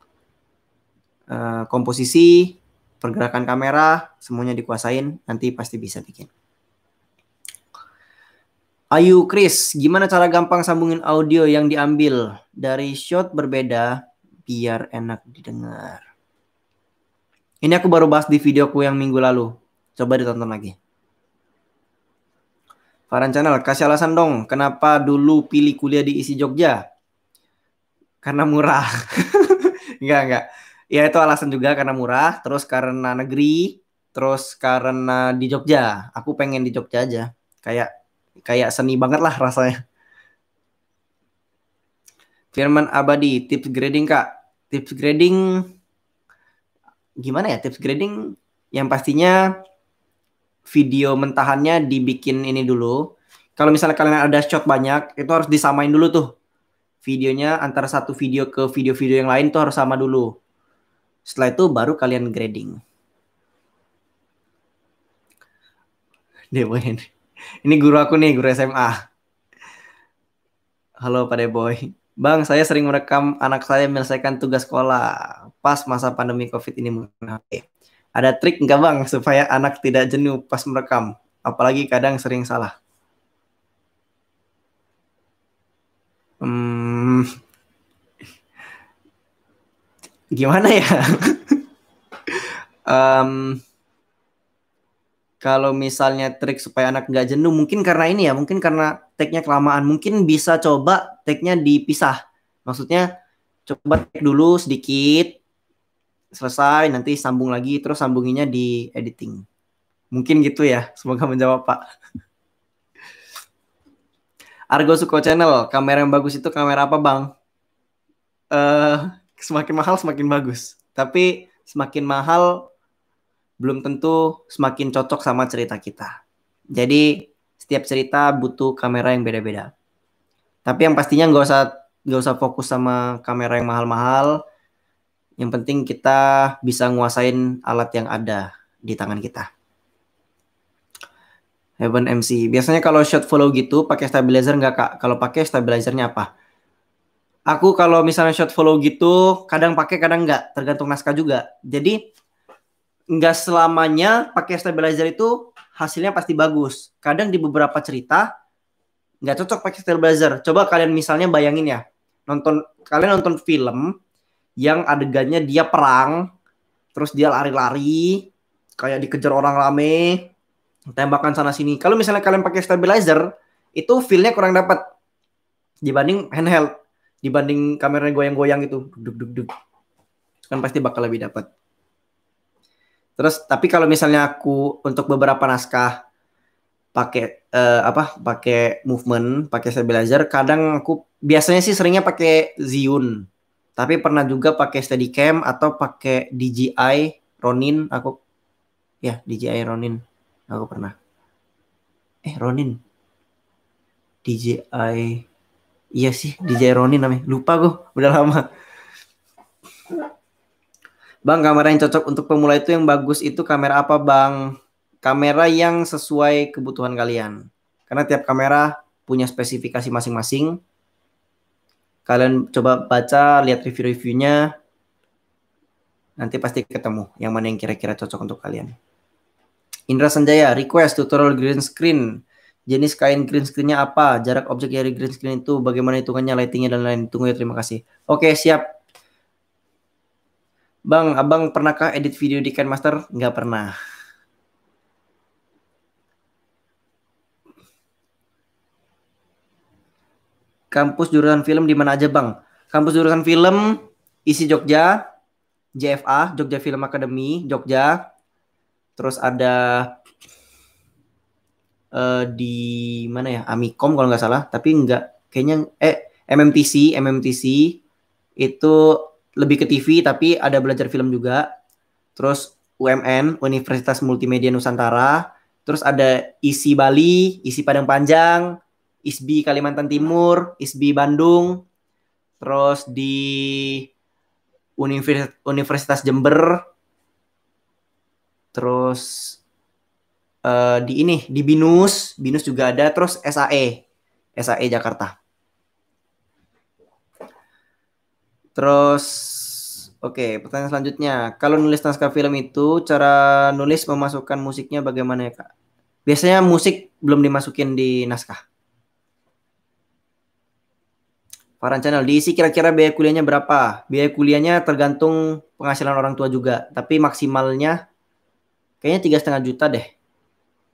eh, komposisi, pergerakan kamera, semuanya dikuasain, nanti pasti bisa bikin. Ayu Chris, gimana cara gampang sambungin audio yang diambil dari shot berbeda biar enak didengar? Ini aku baru bahas di videoku yang minggu lalu. Coba ditonton lagi. Farhan Channel, kasih alasan dong kenapa dulu pilih kuliah di ISI Jogja? Karena murah. enggak, enggak. Ya itu alasan juga karena murah, terus karena negeri, terus karena di Jogja. Aku pengen di Jogja aja. Kayak kayak seni banget lah rasanya. Firman Abadi, tips grading Kak. Tips grading gimana ya? Tips grading yang pastinya video mentahannya dibikin ini dulu. Kalau misalnya kalian ada shot banyak, itu harus disamain dulu tuh videonya antara satu video ke video-video yang lain tuh harus sama dulu. Setelah itu baru kalian grading. Deboy. Ini guru aku nih, guru SMA. Halo Pak Deboy. Bang, saya sering merekam anak saya menyelesaikan tugas sekolah pas masa pandemi COVID ini Ada trik nggak bang supaya anak tidak jenuh pas merekam? Apalagi kadang sering salah. hmm, gimana ya? um, kalau misalnya trik supaya anak nggak jenuh, mungkin karena ini ya, mungkin karena tag take-nya kelamaan, mungkin bisa coba tag take-nya dipisah. Maksudnya coba tag dulu sedikit, selesai, nanti sambung lagi, terus sambunginnya di editing. Mungkin gitu ya, semoga menjawab Pak. Argo Suko Channel, kamera yang bagus itu kamera apa bang? Uh, semakin mahal semakin bagus, tapi semakin mahal belum tentu semakin cocok sama cerita kita. Jadi setiap cerita butuh kamera yang beda-beda. Tapi yang pastinya nggak usah nggak usah fokus sama kamera yang mahal-mahal. Yang penting kita bisa nguasain alat yang ada di tangan kita. Heaven MC. Biasanya kalau shot follow gitu pakai stabilizer nggak kak? Kalau pakai stabilizernya apa? Aku kalau misalnya shot follow gitu kadang pakai kadang nggak, tergantung naskah juga. Jadi nggak selamanya pakai stabilizer itu hasilnya pasti bagus. Kadang di beberapa cerita nggak cocok pakai stabilizer. Coba kalian misalnya bayangin ya, nonton kalian nonton film yang adegannya dia perang, terus dia lari-lari, kayak dikejar orang rame, tembakan sana sini. Kalau misalnya kalian pakai stabilizer, itu feel-nya kurang dapat dibanding handheld, dibanding kamera goyang-goyang gitu. Duk duk duk. Kan pasti bakal lebih dapat. Terus tapi kalau misalnya aku untuk beberapa naskah pakai uh, apa pakai movement pakai stabilizer kadang aku biasanya sih seringnya pakai Zhiyun tapi pernah juga pakai Steadicam atau pakai DJI Ronin aku ya DJI Ronin aku pernah eh Ronin DJI iya sih DJI Ronin namanya lupa gue udah lama Bang, kamera yang cocok untuk pemula itu yang bagus itu kamera apa, Bang? Kamera yang sesuai kebutuhan kalian. Karena tiap kamera punya spesifikasi masing-masing. Kalian coba baca, lihat review-reviewnya. Nanti pasti ketemu yang mana yang kira-kira cocok untuk kalian. Indra Sanjaya, request tutorial green screen. Jenis kain green screennya apa? Jarak objek dari green screen itu bagaimana hitungannya, lightingnya dan lain-lain. Tunggu ya, terima kasih. Oke, siap. Bang, abang pernahkah edit video di Ken Master? Nggak pernah. Kampus jurusan film di mana aja, Bang? Kampus jurusan film ISI Jogja, JFA, Jogja Film Academy, Jogja, terus ada uh, di mana ya Amicom kalau nggak salah tapi nggak kayaknya eh MMTC MMTC itu lebih ke TV tapi ada belajar film juga terus UMN Universitas Multimedia Nusantara terus ada ISI Bali ISI Padang Panjang ISBI Kalimantan Timur ISBI Bandung terus di Universitas Jember terus uh, di ini di Binus, Binus juga ada, terus SAE, SAE Jakarta. Terus oke, okay, pertanyaan selanjutnya, kalau nulis naskah film itu cara nulis memasukkan musiknya bagaimana ya, Kak? Biasanya musik belum dimasukin di naskah. Paran Channel, diisi kira-kira biaya kuliahnya berapa? Biaya kuliahnya tergantung penghasilan orang tua juga, tapi maksimalnya Kayaknya tiga setengah juta deh.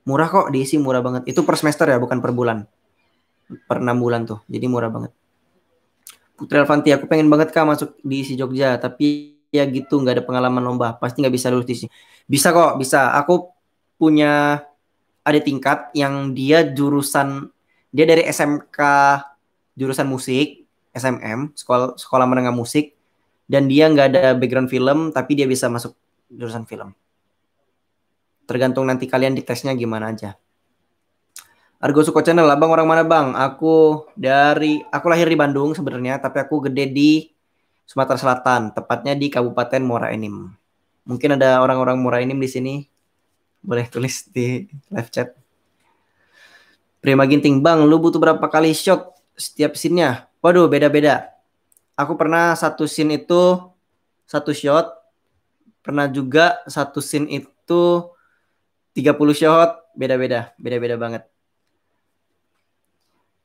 Murah kok diisi murah banget. Itu per semester ya, bukan per bulan. Per enam bulan tuh. Jadi murah banget. Putri Alfanti, aku pengen banget kak masuk di si Jogja, tapi ya gitu nggak ada pengalaman lomba, pasti nggak bisa lulus di sini. Bisa kok, bisa. Aku punya ada tingkat yang dia jurusan dia dari SMK jurusan musik SMM sekolah sekolah menengah musik dan dia nggak ada background film tapi dia bisa masuk jurusan film Tergantung nanti kalian di tesnya gimana aja. Argo Suko Channel, abang orang mana bang? Aku dari, aku lahir di Bandung sebenarnya, tapi aku gede di Sumatera Selatan, tepatnya di Kabupaten Muara Enim. Mungkin ada orang-orang Muara Enim di sini, boleh tulis di live chat. Prima Ginting, Bang, lu butuh berapa kali shot setiap scene Waduh, beda-beda. Aku pernah satu scene itu satu shot, pernah juga satu scene itu 30 shot beda-beda, beda-beda banget.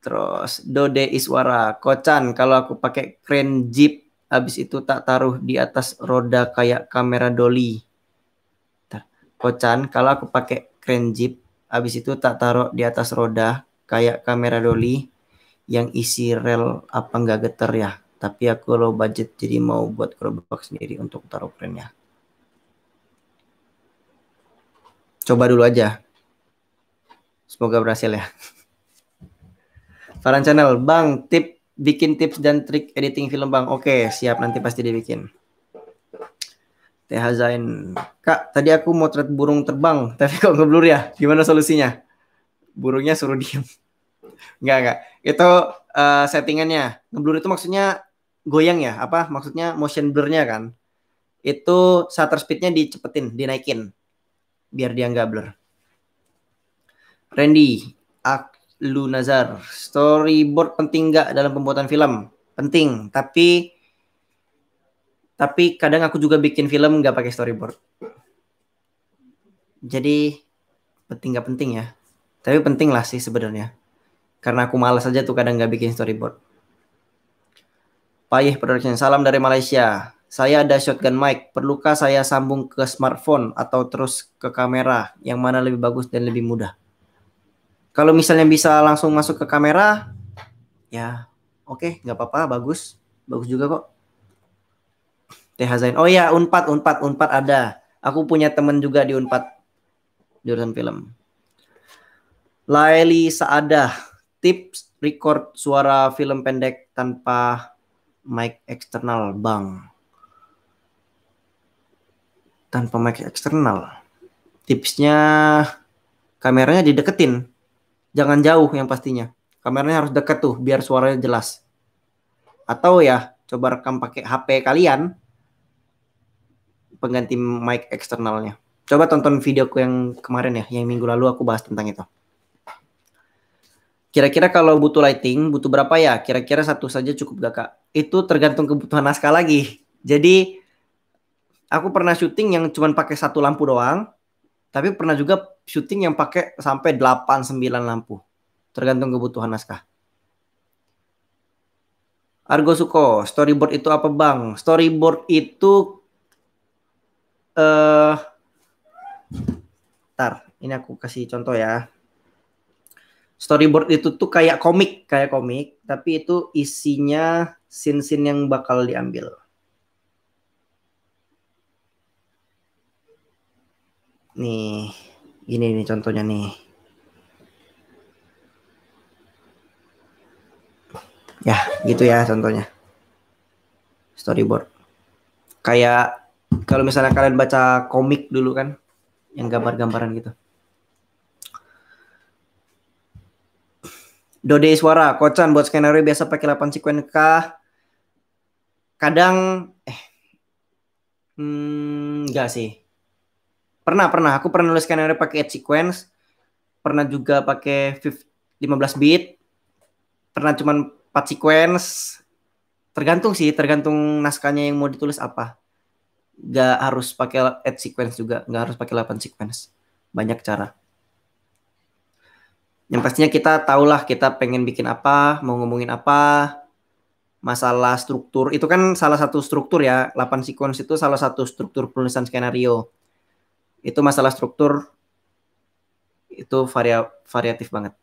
Terus Dode Iswara, Kocan kalau aku pakai crane jeep habis itu tak taruh di atas roda kayak kamera dolly. Bentar. Kocan kalau aku pakai crane jeep habis itu tak taruh di atas roda kayak kamera dolly yang isi rel apa enggak geter ya. Tapi aku low budget jadi mau buat gerobak sendiri untuk taruh crane ya. Coba dulu aja. Semoga berhasil ya. Farhan Channel, Bang, tip bikin tips dan trik editing film Bang. Oke, siap nanti pasti dibikin. TH Zain, Kak, tadi aku motret burung terbang, tapi kok ngeblur ya? Gimana solusinya? Burungnya suruh diem. Enggak, enggak. Itu uh, settingannya. Ngeblur itu maksudnya goyang ya? Apa? Maksudnya motion blurnya kan? Itu shutter speednya dicepetin, dinaikin biar dia nggak blur. Randy, Ak Lu Nazar, storyboard penting nggak dalam pembuatan film? Penting, tapi tapi kadang aku juga bikin film nggak pakai storyboard. Jadi penting nggak penting ya, tapi penting lah sih sebenarnya. Karena aku malas aja tuh kadang nggak bikin storyboard. Payih Production, salam dari Malaysia. Saya ada shotgun mic. Perlukah saya sambung ke smartphone atau terus ke kamera? Yang mana lebih bagus dan lebih mudah? Kalau misalnya bisa langsung masuk ke kamera, ya oke, okay, nggak apa-apa, bagus, bagus juga kok. Teh Zain. Oh ya, Unpad, Unpad, Unpad ada. Aku punya temen juga di Unpad jurusan film. Laili Saadah, tips record suara film pendek tanpa mic eksternal, Bang tanpa mic eksternal. Tipsnya kameranya dideketin. Jangan jauh yang pastinya. Kameranya harus deket tuh biar suaranya jelas. Atau ya coba rekam pakai HP kalian pengganti mic eksternalnya. Coba tonton videoku yang kemarin ya, yang minggu lalu aku bahas tentang itu. Kira-kira kalau butuh lighting, butuh berapa ya? Kira-kira satu saja cukup gak kak? Itu tergantung kebutuhan naskah lagi. Jadi aku pernah syuting yang cuma pakai satu lampu doang, tapi pernah juga syuting yang pakai sampai 8 9 lampu. Tergantung kebutuhan naskah. Argo Suko, storyboard itu apa bang? Storyboard itu eh uh, tar, ini aku kasih contoh ya. Storyboard itu tuh kayak komik, kayak komik, tapi itu isinya scene-scene yang bakal diambil. Nih, gini nih contohnya nih. Ya, gitu ya contohnya. Storyboard. Kayak kalau misalnya kalian baca komik dulu kan, yang gambar-gambaran gitu. Dode suara, kocan buat skenario biasa pakai 8 sekuen K. Kadang eh hmm, enggak sih Pernah, pernah. Aku pernah nulis skenario pakai eight sequence. Pernah juga pakai 15 bit. Pernah cuman 4 sequence. Tergantung sih, tergantung naskahnya yang mau ditulis apa. Gak harus pakai eight sequence juga, gak harus pakai 8 sequence. Banyak cara. Yang pastinya kita tahulah kita pengen bikin apa, mau ngomongin apa, masalah struktur itu kan salah satu struktur ya 8 sequence itu salah satu struktur penulisan skenario itu masalah struktur itu varia variatif banget.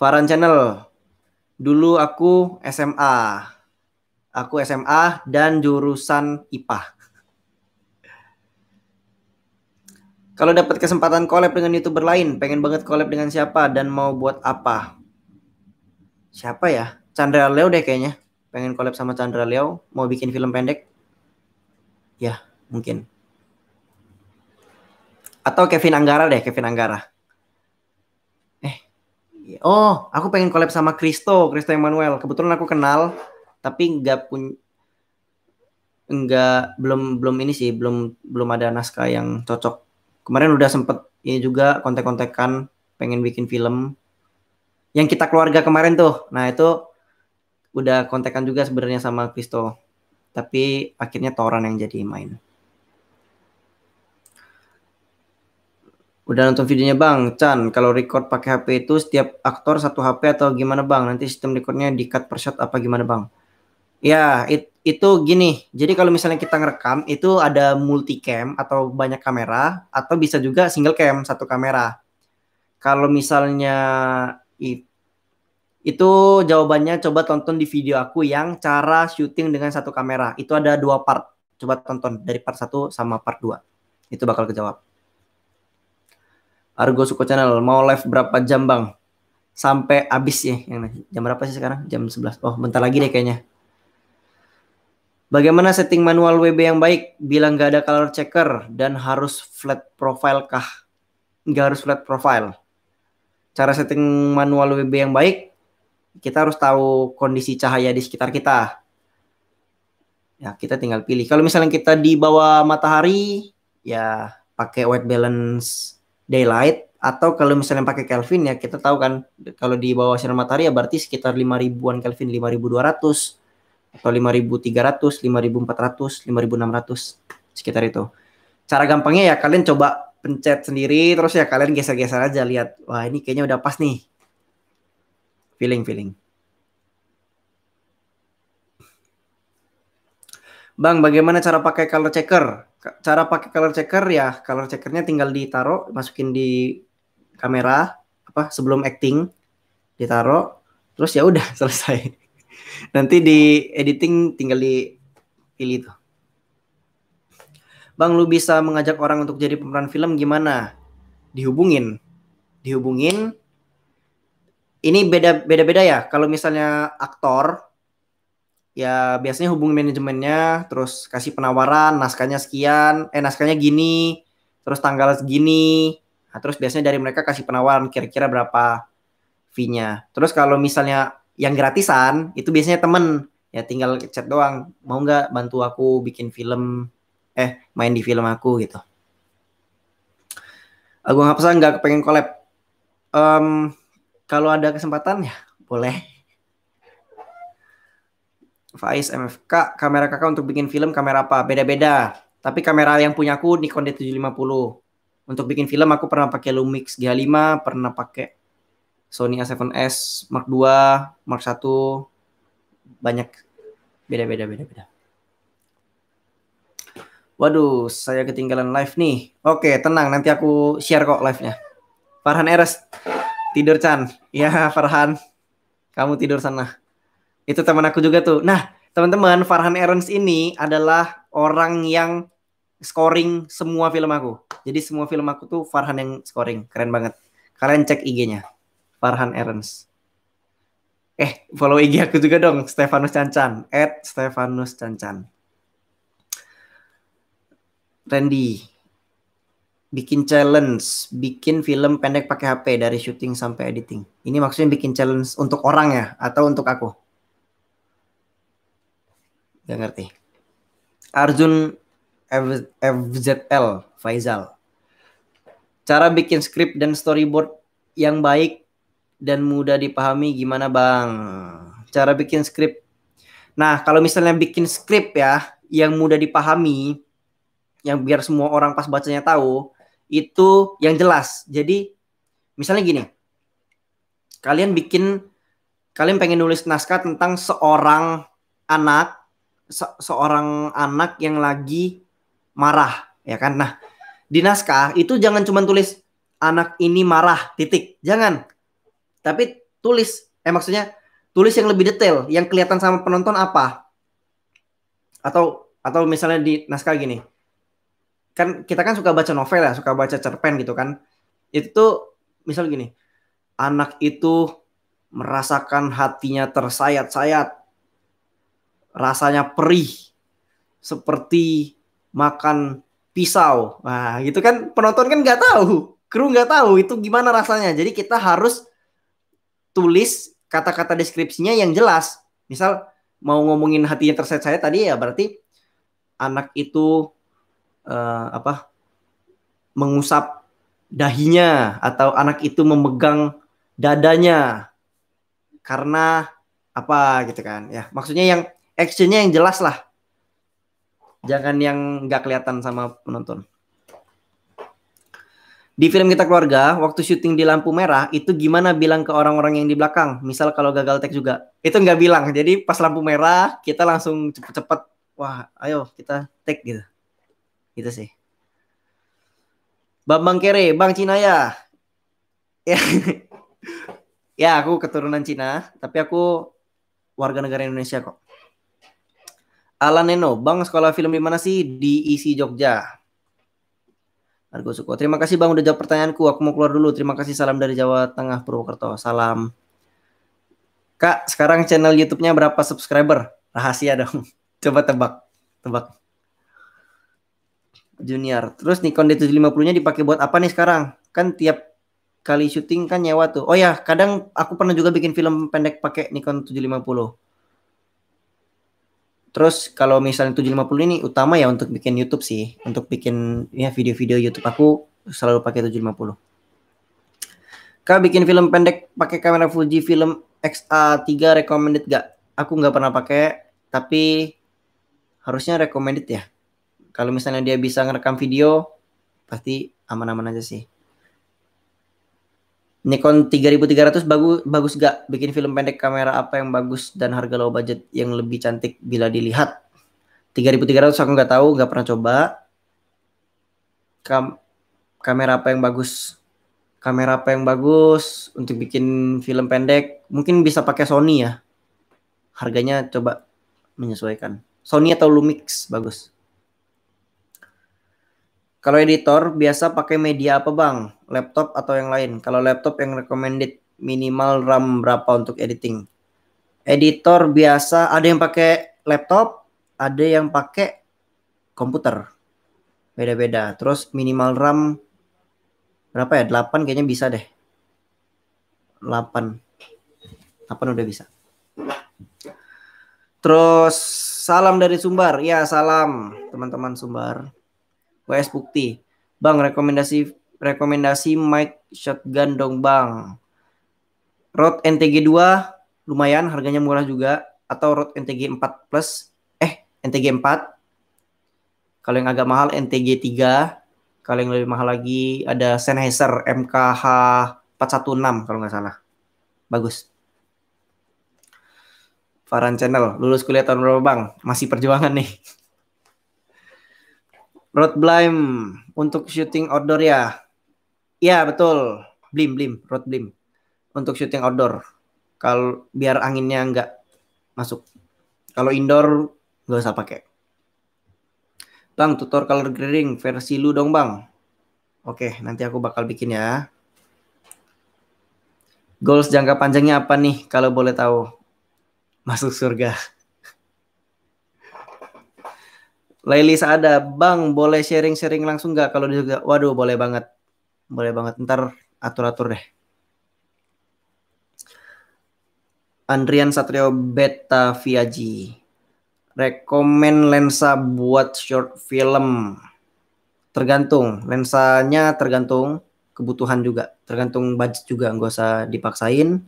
Faran Channel. Dulu aku SMA. Aku SMA dan jurusan IPA. Kalau dapat kesempatan collab dengan YouTuber lain, pengen banget collab dengan siapa dan mau buat apa? Siapa ya? Chandra Leo deh kayaknya. Pengen collab sama Chandra Leo, mau bikin film pendek. Ya, mungkin. Atau Kevin Anggara deh, Kevin Anggara. Eh, iya. oh, aku pengen collab sama Kristo, Kristo Emmanuel. Kebetulan aku kenal, tapi nggak punya nggak belum belum ini sih belum belum ada naskah yang cocok kemarin udah sempet ini juga kontak kontakan pengen bikin film yang kita keluarga kemarin tuh nah itu udah kontekan juga sebenarnya sama Kristo tapi akhirnya Toran yang jadi main Udah nonton videonya Bang Chan, kalau record pakai HP itu setiap aktor satu HP atau gimana Bang? Nanti sistem recordnya di cut per shot apa gimana Bang? Ya, it, itu gini. Jadi kalau misalnya kita ngerekam itu ada multicam atau banyak kamera atau bisa juga single cam satu kamera. Kalau misalnya it, itu jawabannya coba tonton di video aku yang cara syuting dengan satu kamera. Itu ada dua part. Coba tonton dari part satu sama part dua. Itu bakal kejawab. Argo Suko Channel mau live berapa jam bang? Sampai habis ya. Yang jam berapa sih sekarang? Jam 11. Oh bentar lagi deh kayaknya. Bagaimana setting manual WB yang baik? Bilang nggak ada color checker dan harus flat profile kah? Nggak harus flat profile. Cara setting manual WB yang baik, kita harus tahu kondisi cahaya di sekitar kita. Ya, kita tinggal pilih. Kalau misalnya kita di bawah matahari, ya pakai white balance daylight atau kalau misalnya pakai Kelvin ya kita tahu kan kalau di bawah sinar matahari ya berarti sekitar 5000 ribuan Kelvin 5200 atau 5300 5400 5600 sekitar itu cara gampangnya ya kalian coba pencet sendiri terus ya kalian geser-geser aja lihat wah ini kayaknya udah pas nih feeling feeling Bang, bagaimana cara pakai color checker? cara pakai color checker ya color checkernya tinggal ditaruh masukin di kamera apa sebelum acting ditaruh terus ya udah selesai nanti di editing tinggal di pilih tuh Bang lu bisa mengajak orang untuk jadi pemeran film gimana dihubungin dihubungin ini beda beda beda ya kalau misalnya aktor ya biasanya hubungi manajemennya, terus kasih penawaran, naskahnya sekian, eh naskahnya gini, terus tanggal segini. Nah, terus biasanya dari mereka kasih penawaran kira-kira berapa fee-nya. Terus kalau misalnya yang gratisan, itu biasanya temen. Ya tinggal chat doang, mau nggak bantu aku bikin film, eh main di film aku gitu. Aku nggak pesan nggak kepengen collab. Um, kalau ada kesempatan ya boleh. Faiz MFK, kamera kakak untuk bikin film kamera apa? Beda-beda. Tapi kamera yang punya aku Nikon D750. Untuk bikin film aku pernah pakai Lumix G5, pernah pakai Sony A7S Mark II, Mark I, banyak beda-beda beda-beda. Waduh, saya ketinggalan live nih. Oke, tenang nanti aku share kok live-nya. Farhan Eres tidur Chan. Ya, Farhan. Kamu tidur sana. Itu teman aku juga tuh. Nah, teman-teman, Farhan Erens ini adalah orang yang scoring semua film aku. Jadi semua film aku tuh Farhan yang scoring. Keren banget. Kalian cek IG-nya. Farhan Erens. Eh, follow IG aku juga dong, Stefanus Cancan. At Stefanus Cancan. Randy, bikin challenge, bikin film pendek pakai HP dari syuting sampai editing. Ini maksudnya bikin challenge untuk orang ya atau untuk aku? Gak ngerti. Arjun FZL Faizal. Cara bikin skrip dan storyboard yang baik dan mudah dipahami gimana bang? Cara bikin skrip. Nah kalau misalnya bikin skrip ya yang mudah dipahami, yang biar semua orang pas bacanya tahu itu yang jelas. Jadi misalnya gini, kalian bikin kalian pengen nulis naskah tentang seorang anak se seorang anak yang lagi marah ya kan nah di naskah itu jangan cuma tulis anak ini marah titik jangan tapi tulis eh maksudnya tulis yang lebih detail yang kelihatan sama penonton apa atau atau misalnya di naskah gini kan kita kan suka baca novel ya suka baca cerpen gitu kan itu tuh misal gini anak itu merasakan hatinya tersayat-sayat rasanya perih seperti makan pisau. Nah, itu kan penonton kan nggak tahu, kru nggak tahu itu gimana rasanya. Jadi kita harus tulis kata-kata deskripsinya yang jelas. Misal mau ngomongin hatinya terset saya tadi ya berarti anak itu uh, apa mengusap dahinya atau anak itu memegang dadanya karena apa gitu kan ya maksudnya yang actionnya yang jelas lah jangan yang nggak kelihatan sama penonton di film kita keluarga waktu syuting di lampu merah itu gimana bilang ke orang-orang yang di belakang misal kalau gagal tag juga itu nggak bilang jadi pas lampu merah kita langsung cepet-cepet wah ayo kita take gitu gitu sih Bambang Kere, Bang Cina ya, ya aku keturunan Cina, tapi aku warga negara Indonesia kok. Alan Neno, Bang sekolah film di mana sih? Di ISI Jogja. Argo Suko, terima kasih Bang udah jawab pertanyaanku. Aku mau keluar dulu. Terima kasih salam dari Jawa Tengah Purwokerto. Salam. Kak, sekarang channel YouTube-nya berapa subscriber? Rahasia dong. Coba tebak. Tebak. Junior. Terus Nikon D750-nya dipakai buat apa nih sekarang? Kan tiap kali syuting kan nyewa tuh. Oh ya, kadang aku pernah juga bikin film pendek pakai Nikon 750. Terus kalau misalnya 750 ini utama ya untuk bikin YouTube sih, untuk bikin ya video-video YouTube aku selalu pakai 750. Kak bikin film pendek pakai kamera Fuji film XA3 recommended gak? Aku nggak pernah pakai, tapi harusnya recommended ya. Kalau misalnya dia bisa ngerekam video, pasti aman-aman aja sih. Nikon 3300 bagus bagus gak bikin film pendek kamera apa yang bagus dan harga low budget yang lebih cantik bila dilihat 3300 aku nggak tahu nggak pernah coba Kam kamera apa yang bagus kamera apa yang bagus untuk bikin film pendek mungkin bisa pakai Sony ya harganya coba menyesuaikan Sony atau Lumix bagus kalau editor biasa pakai media apa bang laptop atau yang lain? Kalau laptop yang recommended minimal RAM berapa untuk editing? Editor biasa ada yang pakai laptop, ada yang pakai komputer. Beda-beda. Terus minimal RAM berapa ya? 8 kayaknya bisa deh. 8. 8 udah bisa. Terus salam dari Sumbar. Ya, salam teman-teman Sumbar. WS Bukti. Bang, rekomendasi rekomendasi mic shotgun dong Bang Rod NTG 2 lumayan harganya murah juga atau Rod NTG 4 Plus eh NTG 4 kalau yang agak mahal NTG 3 kalau yang lebih mahal lagi ada Sennheiser MKH 416 kalau nggak salah bagus Farhan Channel lulus kuliah tahun berapa bang masih perjuangan nih Rod Blime untuk syuting outdoor ya Iya betul, blim blim, road blim untuk syuting outdoor. Kalau biar anginnya nggak masuk. Kalau indoor nggak usah pakai. Bang, tutor color grading versi lu dong bang. Oke, nanti aku bakal bikin ya. Goals jangka panjangnya apa nih kalau boleh tahu? Masuk surga. Laili ada, Bang boleh sharing-sharing langsung nggak kalau di surga? Waduh, boleh banget boleh banget ntar atur-atur deh. Andrian Satrio Beta Viaji. Rekomen lensa buat short film. Tergantung, lensanya tergantung kebutuhan juga. Tergantung budget juga, nggak usah dipaksain.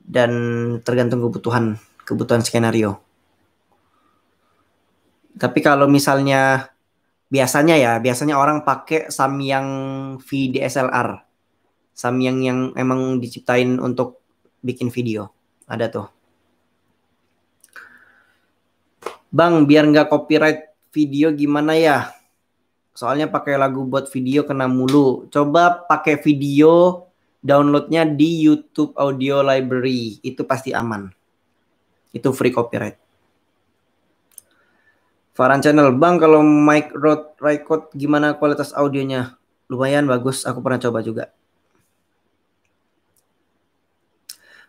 Dan tergantung kebutuhan, kebutuhan skenario. Tapi kalau misalnya biasanya ya biasanya orang pakai Samyang DSLR Samyang yang emang diciptain untuk bikin video ada tuh Bang biar nggak copyright video gimana ya soalnya pakai lagu buat video kena mulu coba pakai video downloadnya di YouTube Audio Library itu pasti aman itu free copyright Farhan Channel, Bang kalau mic Rode Raycode gimana kualitas audionya? Lumayan bagus, aku pernah coba juga.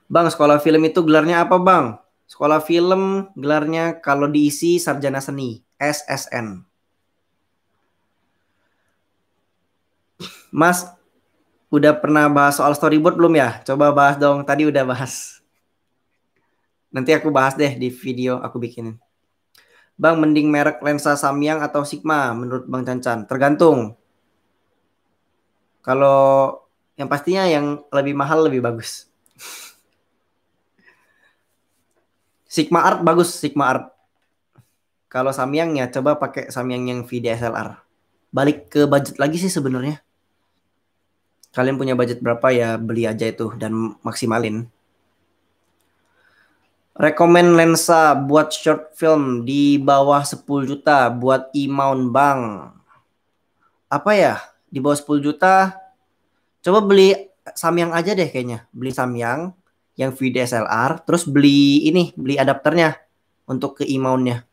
Bang, sekolah film itu gelarnya apa, Bang? Sekolah film gelarnya kalau diisi sarjana seni, SSN. Mas, udah pernah bahas soal storyboard belum ya? Coba bahas dong, tadi udah bahas. Nanti aku bahas deh di video aku bikinin. Bang mending merek lensa Samyang atau Sigma menurut Bang Cancan? Tergantung. Kalau yang pastinya yang lebih mahal lebih bagus. Sigma Art bagus, Sigma Art. Kalau Samyang ya coba pakai Samyang yang VDSLR. Balik ke budget lagi sih sebenarnya. Kalian punya budget berapa ya beli aja itu dan maksimalin. Rekomen lensa buat short film di bawah 10 juta buat e-mount bang. Apa ya? Di bawah 10 juta. Coba beli Samyang aja deh kayaknya. Beli Samyang yang VDSLR. Terus beli ini, beli adapternya untuk ke e-mountnya.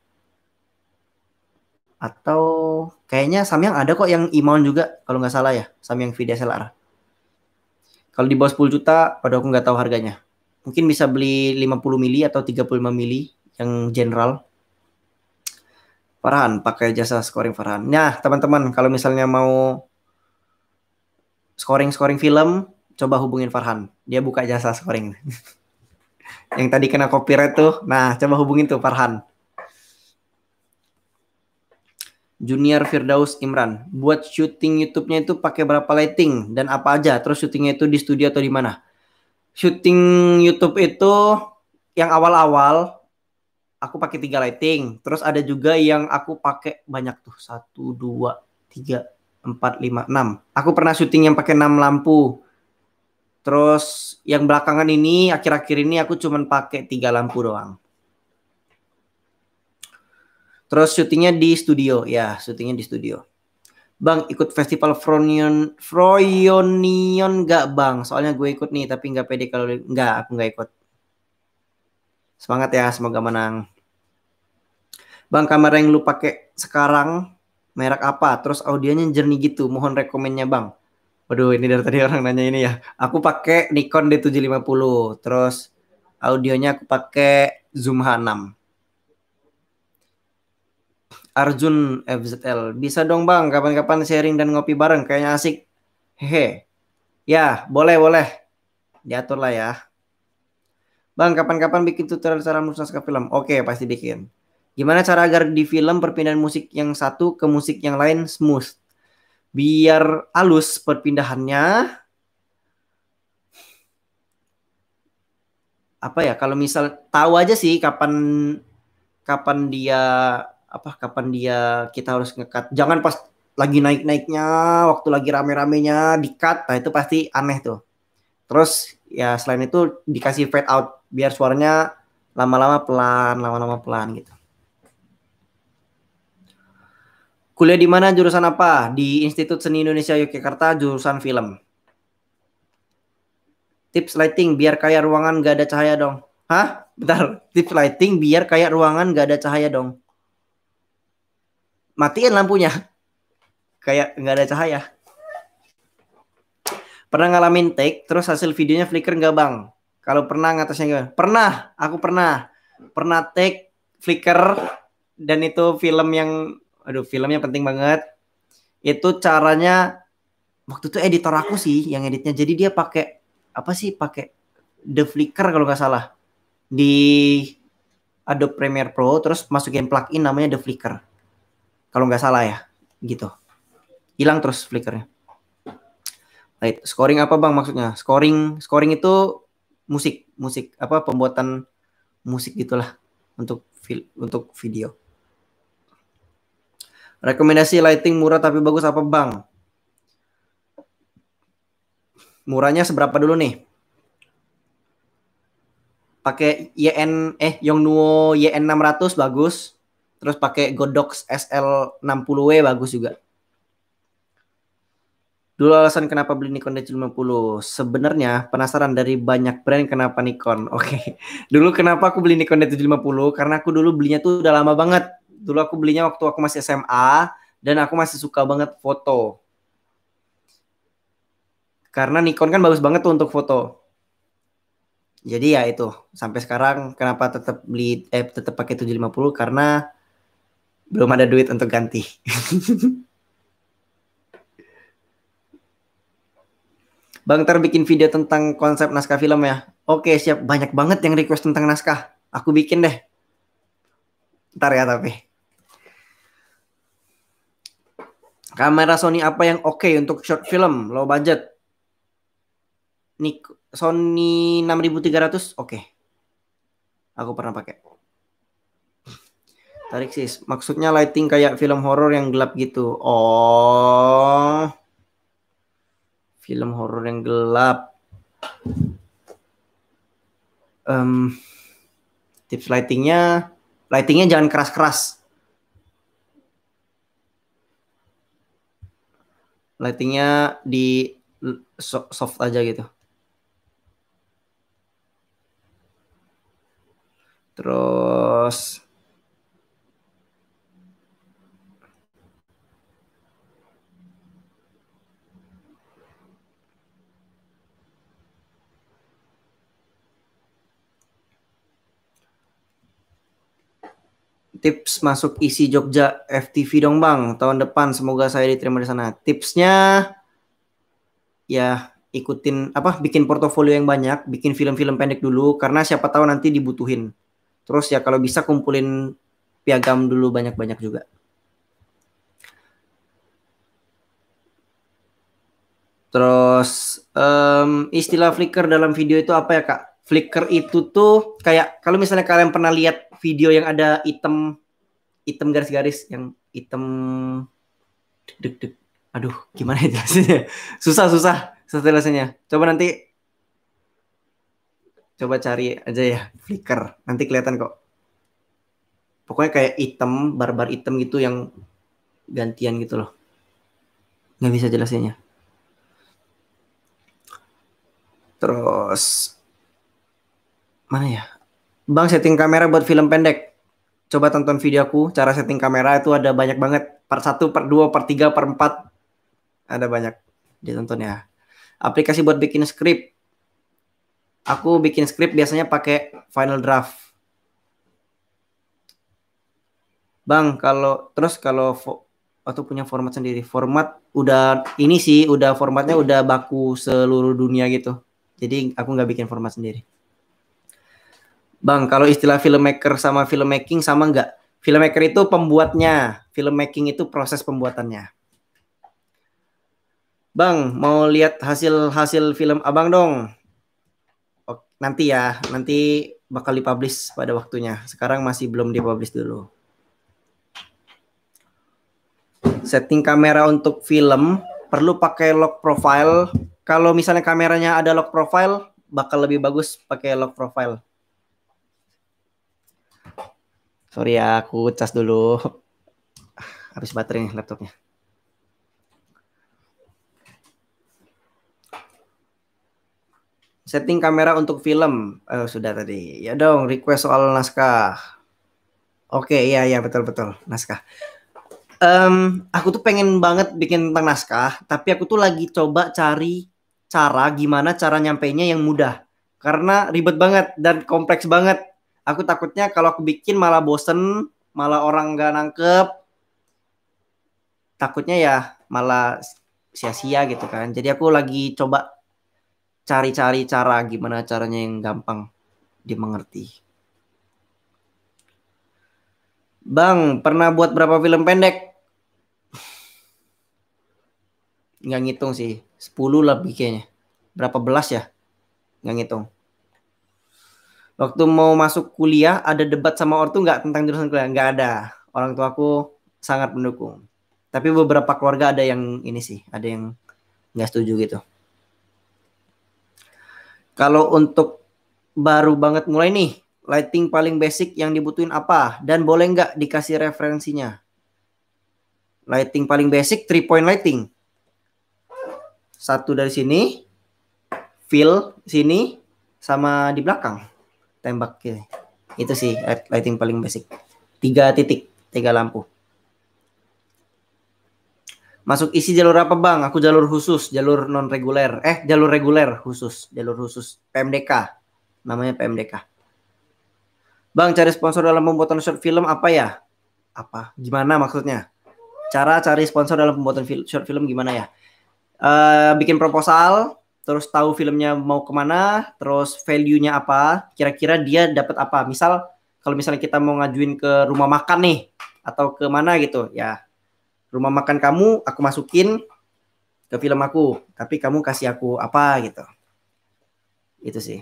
Atau kayaknya Samyang ada kok yang e-mount juga. Kalau nggak salah ya, Samyang VDSLR. Kalau di bawah 10 juta, pada aku nggak tahu harganya mungkin bisa beli 50 mili atau 35 mili yang general. Farhan pakai jasa scoring Farhan. Nah, teman-teman kalau misalnya mau scoring-scoring film, coba hubungin Farhan. Dia buka jasa scoring. yang tadi kena copyright tuh. Nah, coba hubungin tuh Farhan. Junior Firdaus Imran. Buat syuting YouTube-nya itu pakai berapa lighting dan apa aja? Terus syutingnya itu di studio atau di mana? syuting YouTube itu yang awal-awal aku pakai tiga lighting, terus ada juga yang aku pakai banyak tuh satu dua tiga empat lima enam. Aku pernah syuting yang pakai enam lampu. Terus yang belakangan ini akhir-akhir ini aku cuman pakai tiga lampu doang. Terus syutingnya di studio, ya syutingnya di studio. Bang ikut festival Froyonion Froyonion gak bang? Soalnya gue ikut nih tapi gak pede kalau nggak aku nggak ikut. Semangat ya semoga menang. Bang kamera yang lu pakai sekarang merek apa? Terus audionya jernih gitu. Mohon rekomennya bang. Waduh ini dari tadi orang nanya ini ya. Aku pakai Nikon D750. Terus audionya aku pakai Zoom H6. Arjun FZL. Bisa dong bang, kapan-kapan sharing dan ngopi bareng, kayaknya asik. Hehe. Ya, boleh boleh. Diatur lah ya. Bang, kapan-kapan bikin tutorial cara musik film? Oke, pasti bikin. Gimana cara agar di film perpindahan musik yang satu ke musik yang lain smooth? Biar halus perpindahannya. Apa ya? Kalau misal tahu aja sih kapan kapan dia apa kapan dia kita harus ngekat jangan pas lagi naik naiknya waktu lagi rame ramenya dikat nah itu pasti aneh tuh terus ya selain itu dikasih fade out biar suaranya lama-lama pelan lama-lama pelan gitu kuliah di mana jurusan apa di Institut Seni Indonesia Yogyakarta jurusan film tips lighting biar kayak ruangan gak ada cahaya dong hah bentar tips lighting biar kayak ruangan gak ada cahaya dong matiin lampunya kayak nggak ada cahaya pernah ngalamin take terus hasil videonya flicker nggak bang kalau pernah ngatasnya gak pernah aku pernah pernah take flicker dan itu film yang aduh filmnya penting banget itu caranya waktu itu editor aku sih yang editnya jadi dia pakai apa sih pakai the flicker kalau nggak salah di Adobe Premiere Pro terus masukin plugin namanya the flicker kalau nggak salah ya, gitu. Hilang terus flickernya. Right. Scoring apa bang maksudnya? Scoring, scoring itu musik, musik apa pembuatan musik gitulah untuk untuk video. Rekomendasi lighting murah tapi bagus apa bang? Murahnya seberapa dulu nih? Pakai YN eh Yongnuo YN 600 bagus. Terus pakai Godox SL60W bagus juga. Dulu alasan kenapa beli Nikon D750. Sebenarnya penasaran dari banyak brand kenapa Nikon. Oke. Okay. Dulu kenapa aku beli Nikon D750? Karena aku dulu belinya tuh udah lama banget. Dulu aku belinya waktu aku masih SMA dan aku masih suka banget foto. Karena Nikon kan bagus banget tuh untuk foto. Jadi ya itu sampai sekarang kenapa tetap beli eh tetap pakai 750 karena belum ada duit untuk ganti. Bang Ter bikin video tentang konsep naskah film ya. Oke siap, banyak banget yang request tentang naskah. Aku bikin deh. Ntar ya tapi. Kamera Sony apa yang oke okay untuk short film, low budget? Nik Sony 6300 oke. Okay. Aku pernah pakai. Tarik sis. Maksudnya lighting kayak film horor yang gelap gitu. Oh. Film horor yang gelap. Um, tips lightingnya, lightingnya jangan keras-keras. Lightingnya di soft aja gitu. Terus tips masuk isi Jogja FTV dong Bang tahun depan semoga saya diterima di sana. Tipsnya ya ikutin apa bikin portofolio yang banyak, bikin film-film pendek dulu karena siapa tahu nanti dibutuhin. Terus ya kalau bisa kumpulin piagam dulu banyak-banyak juga. Terus um, istilah flicker dalam video itu apa ya kak? Flickr itu tuh kayak kalau misalnya kalian pernah lihat video yang ada item item garis-garis yang item deg deg aduh gimana ya jelasnya? susah susah setelahnya. coba nanti coba cari aja ya Flickr nanti kelihatan kok pokoknya kayak item barbar item gitu yang gantian gitu loh nggak bisa jelasinnya terus mana ya? Bang setting kamera buat film pendek. Coba tonton videoku cara setting kamera itu ada banyak banget. Part 1, part 2, part 3, part 4. Ada banyak ditonton ya. Aplikasi buat bikin skrip. Aku bikin skrip biasanya pakai Final Draft. Bang, kalau terus kalau atau punya format sendiri. Format udah ini sih, udah formatnya udah baku seluruh dunia gitu. Jadi aku nggak bikin format sendiri. Bang, kalau istilah filmmaker sama filmmaking sama enggak? Filmmaker itu pembuatnya, filmmaking itu proses pembuatannya. Bang, mau lihat hasil-hasil film Abang dong. Oke, nanti ya, nanti bakal dipublish pada waktunya. Sekarang masih belum dipublish dulu. Setting kamera untuk film perlu pakai lock profile. Kalau misalnya kameranya ada lock profile, bakal lebih bagus pakai lock profile. Sorry ya, aku cas dulu. Habis baterai nih laptopnya. Setting kamera untuk film. Oh, sudah tadi. Ya dong, request soal naskah. Oke, iya iya betul-betul naskah. Um, aku tuh pengen banget bikin tentang naskah, tapi aku tuh lagi coba cari cara gimana cara nyampainya yang mudah. Karena ribet banget dan kompleks banget Aku takutnya kalau aku bikin malah bosen, malah orang nggak nangkep. Takutnya ya malah sia-sia gitu kan. Jadi aku lagi coba cari-cari cara gimana caranya yang gampang dimengerti. Bang, pernah buat berapa film pendek? Nggak ngitung sih. 10 lebih kayaknya. Berapa belas ya? Nggak ngitung waktu mau masuk kuliah ada debat sama ortu nggak tentang jurusan kuliah nggak ada orang tua aku sangat mendukung tapi beberapa keluarga ada yang ini sih ada yang nggak setuju gitu kalau untuk baru banget mulai nih lighting paling basic yang dibutuhin apa dan boleh nggak dikasih referensinya lighting paling basic three point lighting satu dari sini fill sini sama di belakang tembak gitu. Itu sih lighting paling basic. Tiga titik, tiga lampu. Masuk isi jalur apa bang? Aku jalur khusus, jalur non reguler. Eh, jalur reguler khusus, jalur khusus PMDK. Namanya PMDK. Bang, cari sponsor dalam pembuatan short film apa ya? Apa? Gimana maksudnya? Cara cari sponsor dalam pembuatan short film gimana ya? Uh, bikin proposal, terus tahu filmnya mau kemana, terus value-nya apa, kira-kira dia dapat apa. Misal kalau misalnya kita mau ngajuin ke rumah makan nih atau ke mana gitu, ya rumah makan kamu aku masukin ke film aku, tapi kamu kasih aku apa gitu. Itu sih.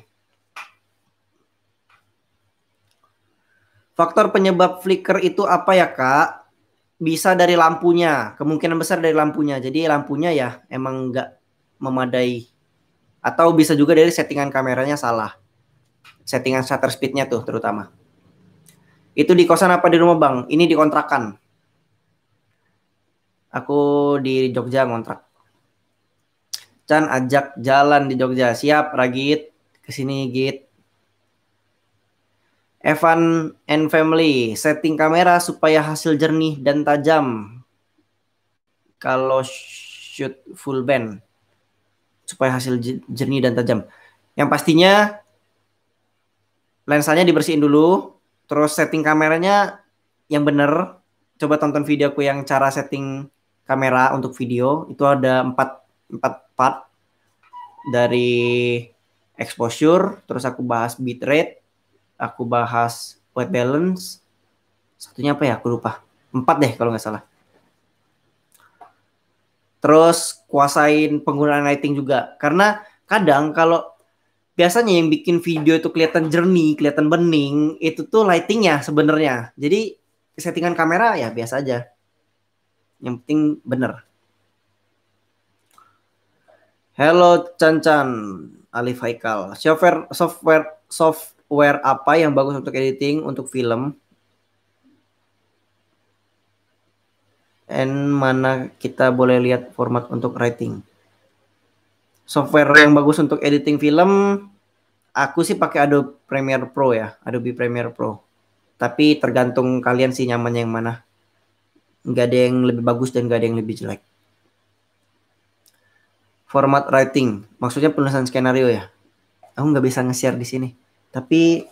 Faktor penyebab flicker itu apa ya kak? Bisa dari lampunya, kemungkinan besar dari lampunya. Jadi lampunya ya emang nggak memadai atau bisa juga dari settingan kameranya salah settingan shutter speednya tuh terutama itu di kosan apa di rumah bang ini di kontrakan. aku di Jogja ngontrak Chan ajak jalan di Jogja siap Ragit kesini Git Evan and family setting kamera supaya hasil jernih dan tajam kalau shoot full band supaya hasil jernih dan tajam. Yang pastinya lensanya dibersihin dulu, terus setting kameranya yang benar. Coba tonton videoku yang cara setting kamera untuk video itu ada empat empat part dari exposure, terus aku bahas bitrate, aku bahas white balance, satunya apa ya? Aku lupa. Empat deh kalau nggak salah terus kuasain penggunaan lighting juga karena kadang kalau biasanya yang bikin video itu kelihatan jernih kelihatan bening itu tuh lightingnya sebenarnya jadi settingan kamera ya biasa aja yang penting bener Halo Cancan Alif Haikal software software software apa yang bagus untuk editing untuk film and mana kita boleh lihat format untuk writing. Software yang bagus untuk editing film, aku sih pakai Adobe Premiere Pro ya, Adobe Premiere Pro. Tapi tergantung kalian sih nyamannya yang mana. Nggak ada yang lebih bagus dan nggak ada yang lebih jelek. Format writing, maksudnya penulisan skenario ya. Aku nggak bisa nge-share di sini. Tapi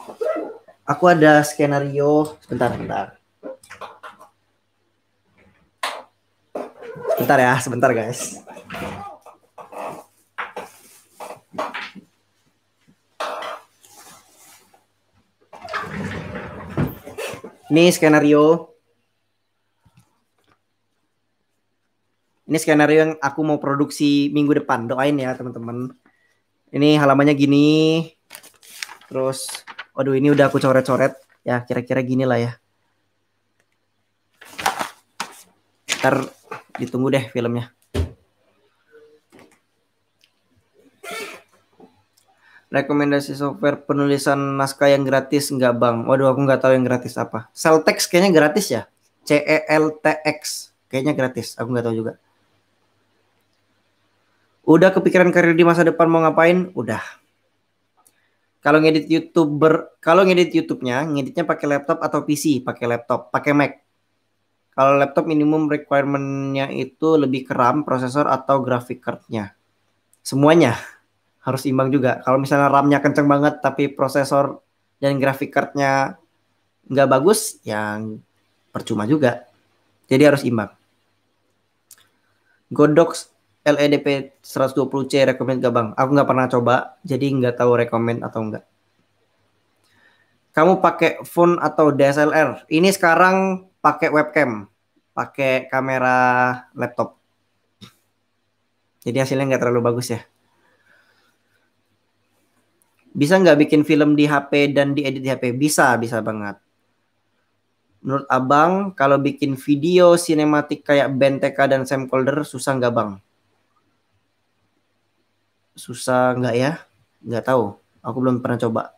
aku ada skenario, sebentar, sebentar. Bentar ya, sebentar guys. Ini skenario. Ini skenario yang aku mau produksi minggu depan. Doain ya teman-teman. Ini halamannya gini. Terus, waduh ini udah aku coret-coret. Ya kira-kira gini lah ya. Ntar ditunggu deh filmnya. Rekomendasi software penulisan naskah yang gratis nggak bang? Waduh aku nggak tahu yang gratis apa. Celtex kayaknya gratis ya. C E L T X kayaknya gratis. Aku nggak tahu juga. Udah kepikiran karir di masa depan mau ngapain? Udah. Kalau ngedit YouTuber, kalau ngedit YouTube-nya, ngeditnya pakai laptop atau PC? Pakai laptop, pakai Mac. Kalau laptop minimum requirement-nya itu lebih keram prosesor atau graphic card-nya. Semuanya harus imbang juga. Kalau misalnya RAM-nya kenceng banget tapi prosesor dan graphic card-nya nggak bagus, yang percuma juga. Jadi harus imbang. Godox LEDP 120C rekomend gak bang? Aku nggak pernah coba, jadi nggak tahu rekomend atau enggak. Kamu pakai phone atau DSLR? Ini sekarang pakai webcam, pakai kamera laptop. Jadi hasilnya nggak terlalu bagus ya. Bisa nggak bikin film di HP dan diedit di HP? Bisa, bisa banget. Menurut abang, kalau bikin video sinematik kayak Benteka dan Sam Calder, susah nggak bang? Susah nggak ya? Nggak tahu. Aku belum pernah coba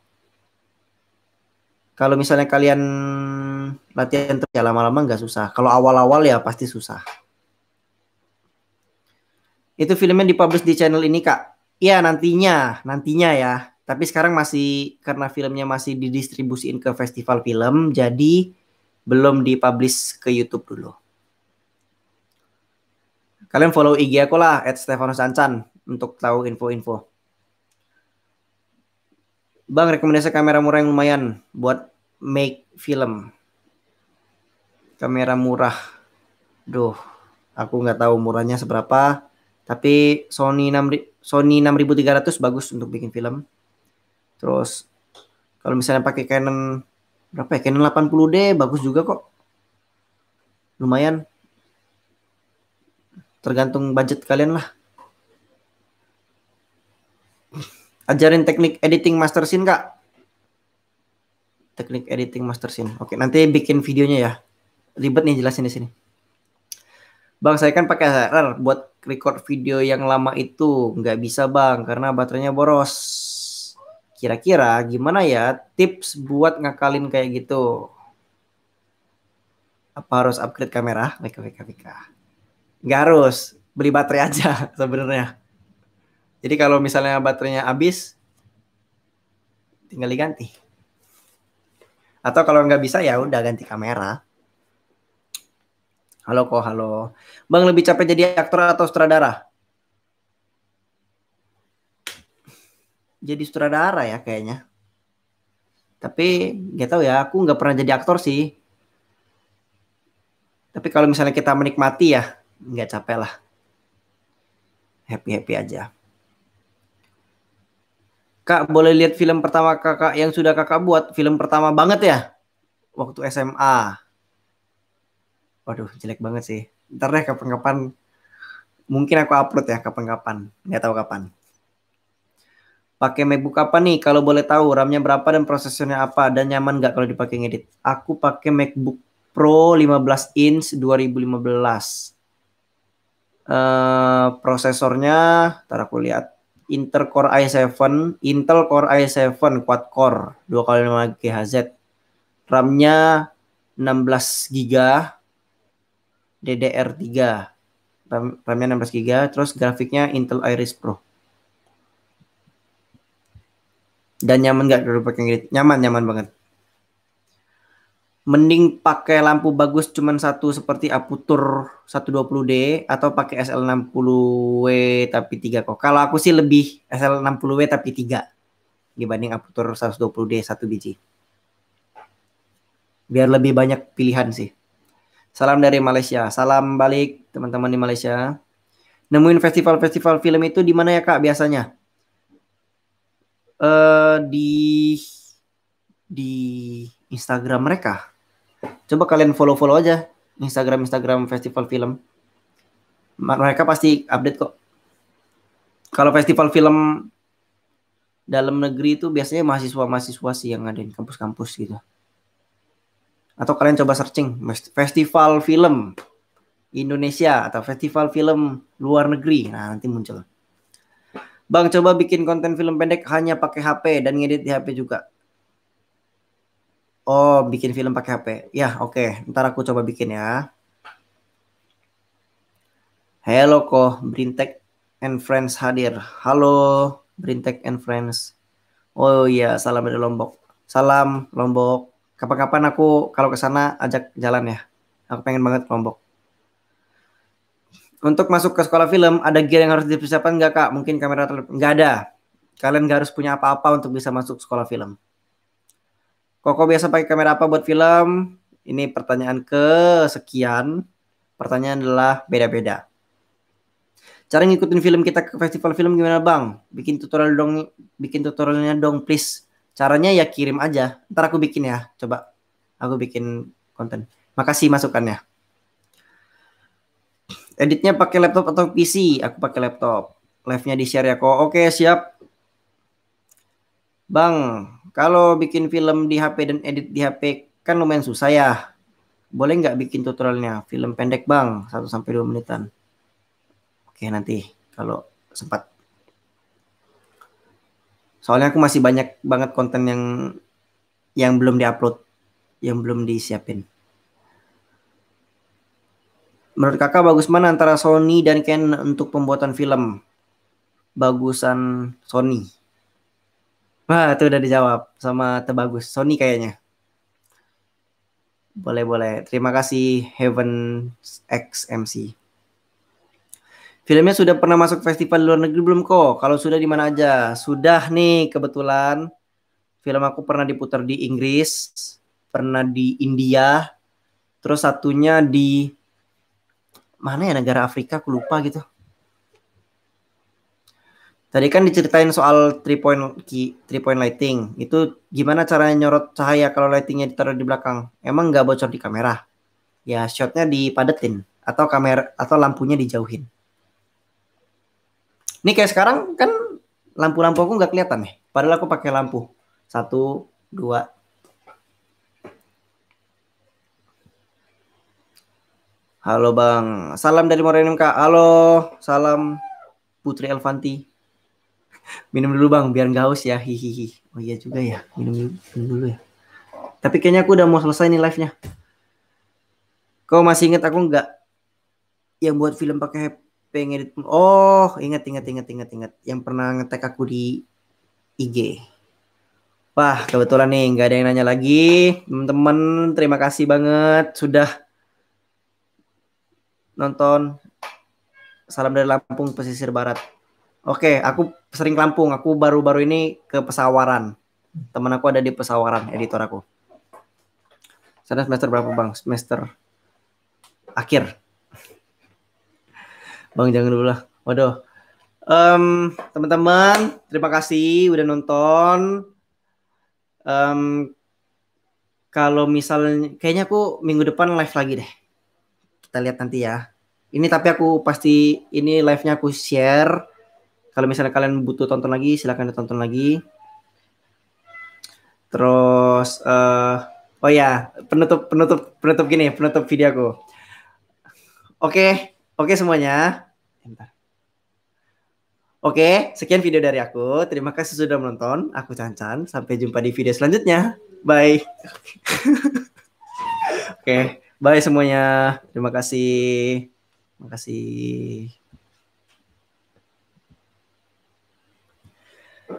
kalau misalnya kalian latihan terus ya lama-lama nggak susah. Kalau awal-awal ya pasti susah. Itu filmnya dipublish di channel ini kak. Iya nantinya, nantinya ya. Tapi sekarang masih karena filmnya masih didistribusin ke festival film, jadi belum dipublish ke YouTube dulu. Kalian follow IG aku lah, @stefanosancan, untuk tahu info-info. Bang rekomendasi kamera murah yang lumayan buat make film. Kamera murah. Duh, aku nggak tahu murahnya seberapa, tapi Sony 6 Sony 6300 bagus untuk bikin film. Terus kalau misalnya pakai Canon berapa ya? Canon 80D bagus juga kok. Lumayan. Tergantung budget kalian lah. Ajarin teknik editing master scene, Kak. Teknik editing master scene. Oke, nanti bikin videonya ya. Ribet nih jelasin di sini. Bang, saya kan pakai HDR buat record video yang lama itu. Nggak bisa, Bang, karena baterainya boros. Kira-kira gimana ya tips buat ngakalin kayak gitu? Apa harus upgrade kamera? Wika, wika, wika. Nggak harus. Beli baterai aja sebenarnya. Jadi kalau misalnya baterainya habis, tinggal diganti. Atau kalau nggak bisa ya udah ganti kamera. Halo kok, halo. Bang lebih capek jadi aktor atau sutradara? Jadi sutradara ya kayaknya. Tapi nggak tahu ya, aku nggak pernah jadi aktor sih. Tapi kalau misalnya kita menikmati ya, nggak capek lah. Happy-happy aja. Kak boleh lihat film pertama kakak yang sudah kakak buat film pertama banget ya waktu SMA. Waduh jelek banget sih. Ntar deh kapan-kapan mungkin aku upload ya kapan-kapan nggak tahu kapan. Pakai MacBook apa nih? Kalau boleh tahu RAM-nya berapa dan prosesornya apa dan nyaman nggak kalau dipakai ngedit? Aku pakai MacBook Pro 15 inch 2015. Uh, eh, prosesornya, tar aku lihat Intel Core i7, Intel Core i7 quad core 2 kali 5 GHz. RAM-nya 16 GB DDR3. RAM, nya 16 GB, terus grafiknya Intel Iris Pro. Dan nyaman nggak dulu pakai Nyaman, nyaman banget mending pakai lampu bagus cuman satu seperti Aputur 120D atau pakai SL60W tapi 3 kok. Kalau aku sih lebih SL60W tapi 3 dibanding Aputur 120D satu biji. Biar lebih banyak pilihan sih. Salam dari Malaysia. Salam balik teman-teman di Malaysia. Nemuin festival-festival film itu di mana ya Kak biasanya? Eh uh, di di Instagram mereka Coba kalian follow-follow aja Instagram Instagram festival film. Mereka pasti update kok. Kalau festival film dalam negeri itu biasanya mahasiswa-mahasiswa sih yang ada di kampus-kampus gitu. Atau kalian coba searching festival film Indonesia atau festival film luar negeri. Nah, nanti muncul. Bang, coba bikin konten film pendek hanya pakai HP dan ngedit di HP juga. Oh, bikin film pakai HP. Ya, oke. Okay. Ntar aku coba bikin ya. Halo Ko, Brintek and Friends hadir. Halo Brintek and Friends. Oh iya, salam dari Lombok. Salam Lombok. Kapan-kapan aku kalau ke sana ajak jalan ya. Aku pengen banget Lombok. Untuk masuk ke sekolah film, ada gear yang harus dipersiapkan nggak kak? Mungkin kamera terlalu... nggak ada. Kalian nggak harus punya apa-apa untuk bisa masuk sekolah film. Koko biasa pakai kamera apa buat film? Ini pertanyaan ke sekian. Pertanyaan adalah beda-beda. Cara ngikutin film kita ke festival film gimana bang? Bikin tutorial dong, bikin tutorialnya dong please. Caranya ya kirim aja. Ntar aku bikin ya, coba. Aku bikin konten. Makasih masukannya. Editnya pakai laptop atau PC? Aku pakai laptop. Live-nya di share ya kok. Oke, siap. Bang, kalau bikin film di HP dan edit di HP kan lumayan susah ya. Boleh nggak bikin tutorialnya? Film pendek bang, 1 sampai dua menitan. Oke nanti kalau sempat. Soalnya aku masih banyak banget konten yang yang belum diupload, yang belum disiapin. Menurut kakak bagus mana antara Sony dan Canon untuk pembuatan film? Bagusan Sony. Wah, itu udah dijawab sama Tebagus. Sony kayaknya. Boleh-boleh. Terima kasih Heaven XMC. Filmnya sudah pernah masuk festival luar negeri belum kok? Kalau sudah di mana aja? Sudah nih kebetulan. Film aku pernah diputar di Inggris, pernah di India, terus satunya di mana ya negara Afrika aku lupa gitu. Tadi kan diceritain soal three point key, three point lighting. Itu gimana caranya nyorot cahaya kalau lightingnya ditaruh di belakang? Emang nggak bocor di kamera? Ya shotnya dipadetin atau kamera atau lampunya dijauhin. Ini kayak sekarang kan lampu-lampu aku nggak kelihatan Ya? Padahal aku pakai lampu. Satu, dua, Halo Bang, salam dari Morenim Kak. Halo, salam Putri Elvanti minum dulu bang biar nggak haus ya hihihi oh iya juga ya minum dulu, minum dulu ya tapi kayaknya aku udah mau selesai nih live nya kau masih inget aku nggak yang buat film pakai HP ngedit oh inget inget inget inget inget yang pernah ngetek aku di IG Wah, kebetulan nih nggak ada yang nanya lagi. Teman-teman, terima kasih banget sudah nonton Salam dari Lampung Pesisir Barat. Oke, okay, aku sering Lampung. Aku baru-baru ini ke pesawaran. Teman aku ada di pesawaran, editor aku. Sana semester berapa bang? Semester akhir. Bang jangan dulu lah. Waduh. Um, teman-teman, terima kasih udah nonton. Um, kalau misalnya, kayaknya aku minggu depan live lagi deh. Kita lihat nanti ya. Ini tapi aku pasti ini live-nya aku share kalau misalnya kalian butuh tonton lagi, silahkan ditonton lagi. Terus, uh, oh ya, penutup penutup penutup gini, penutup video aku. Oke, okay, oke okay semuanya. Eh, oke, sekian video dari aku. Terima kasih sudah menonton. Aku Cancan. Sampai jumpa di video selanjutnya. Bye. Oke, bye semuanya. Terima kasih. Terima kasih.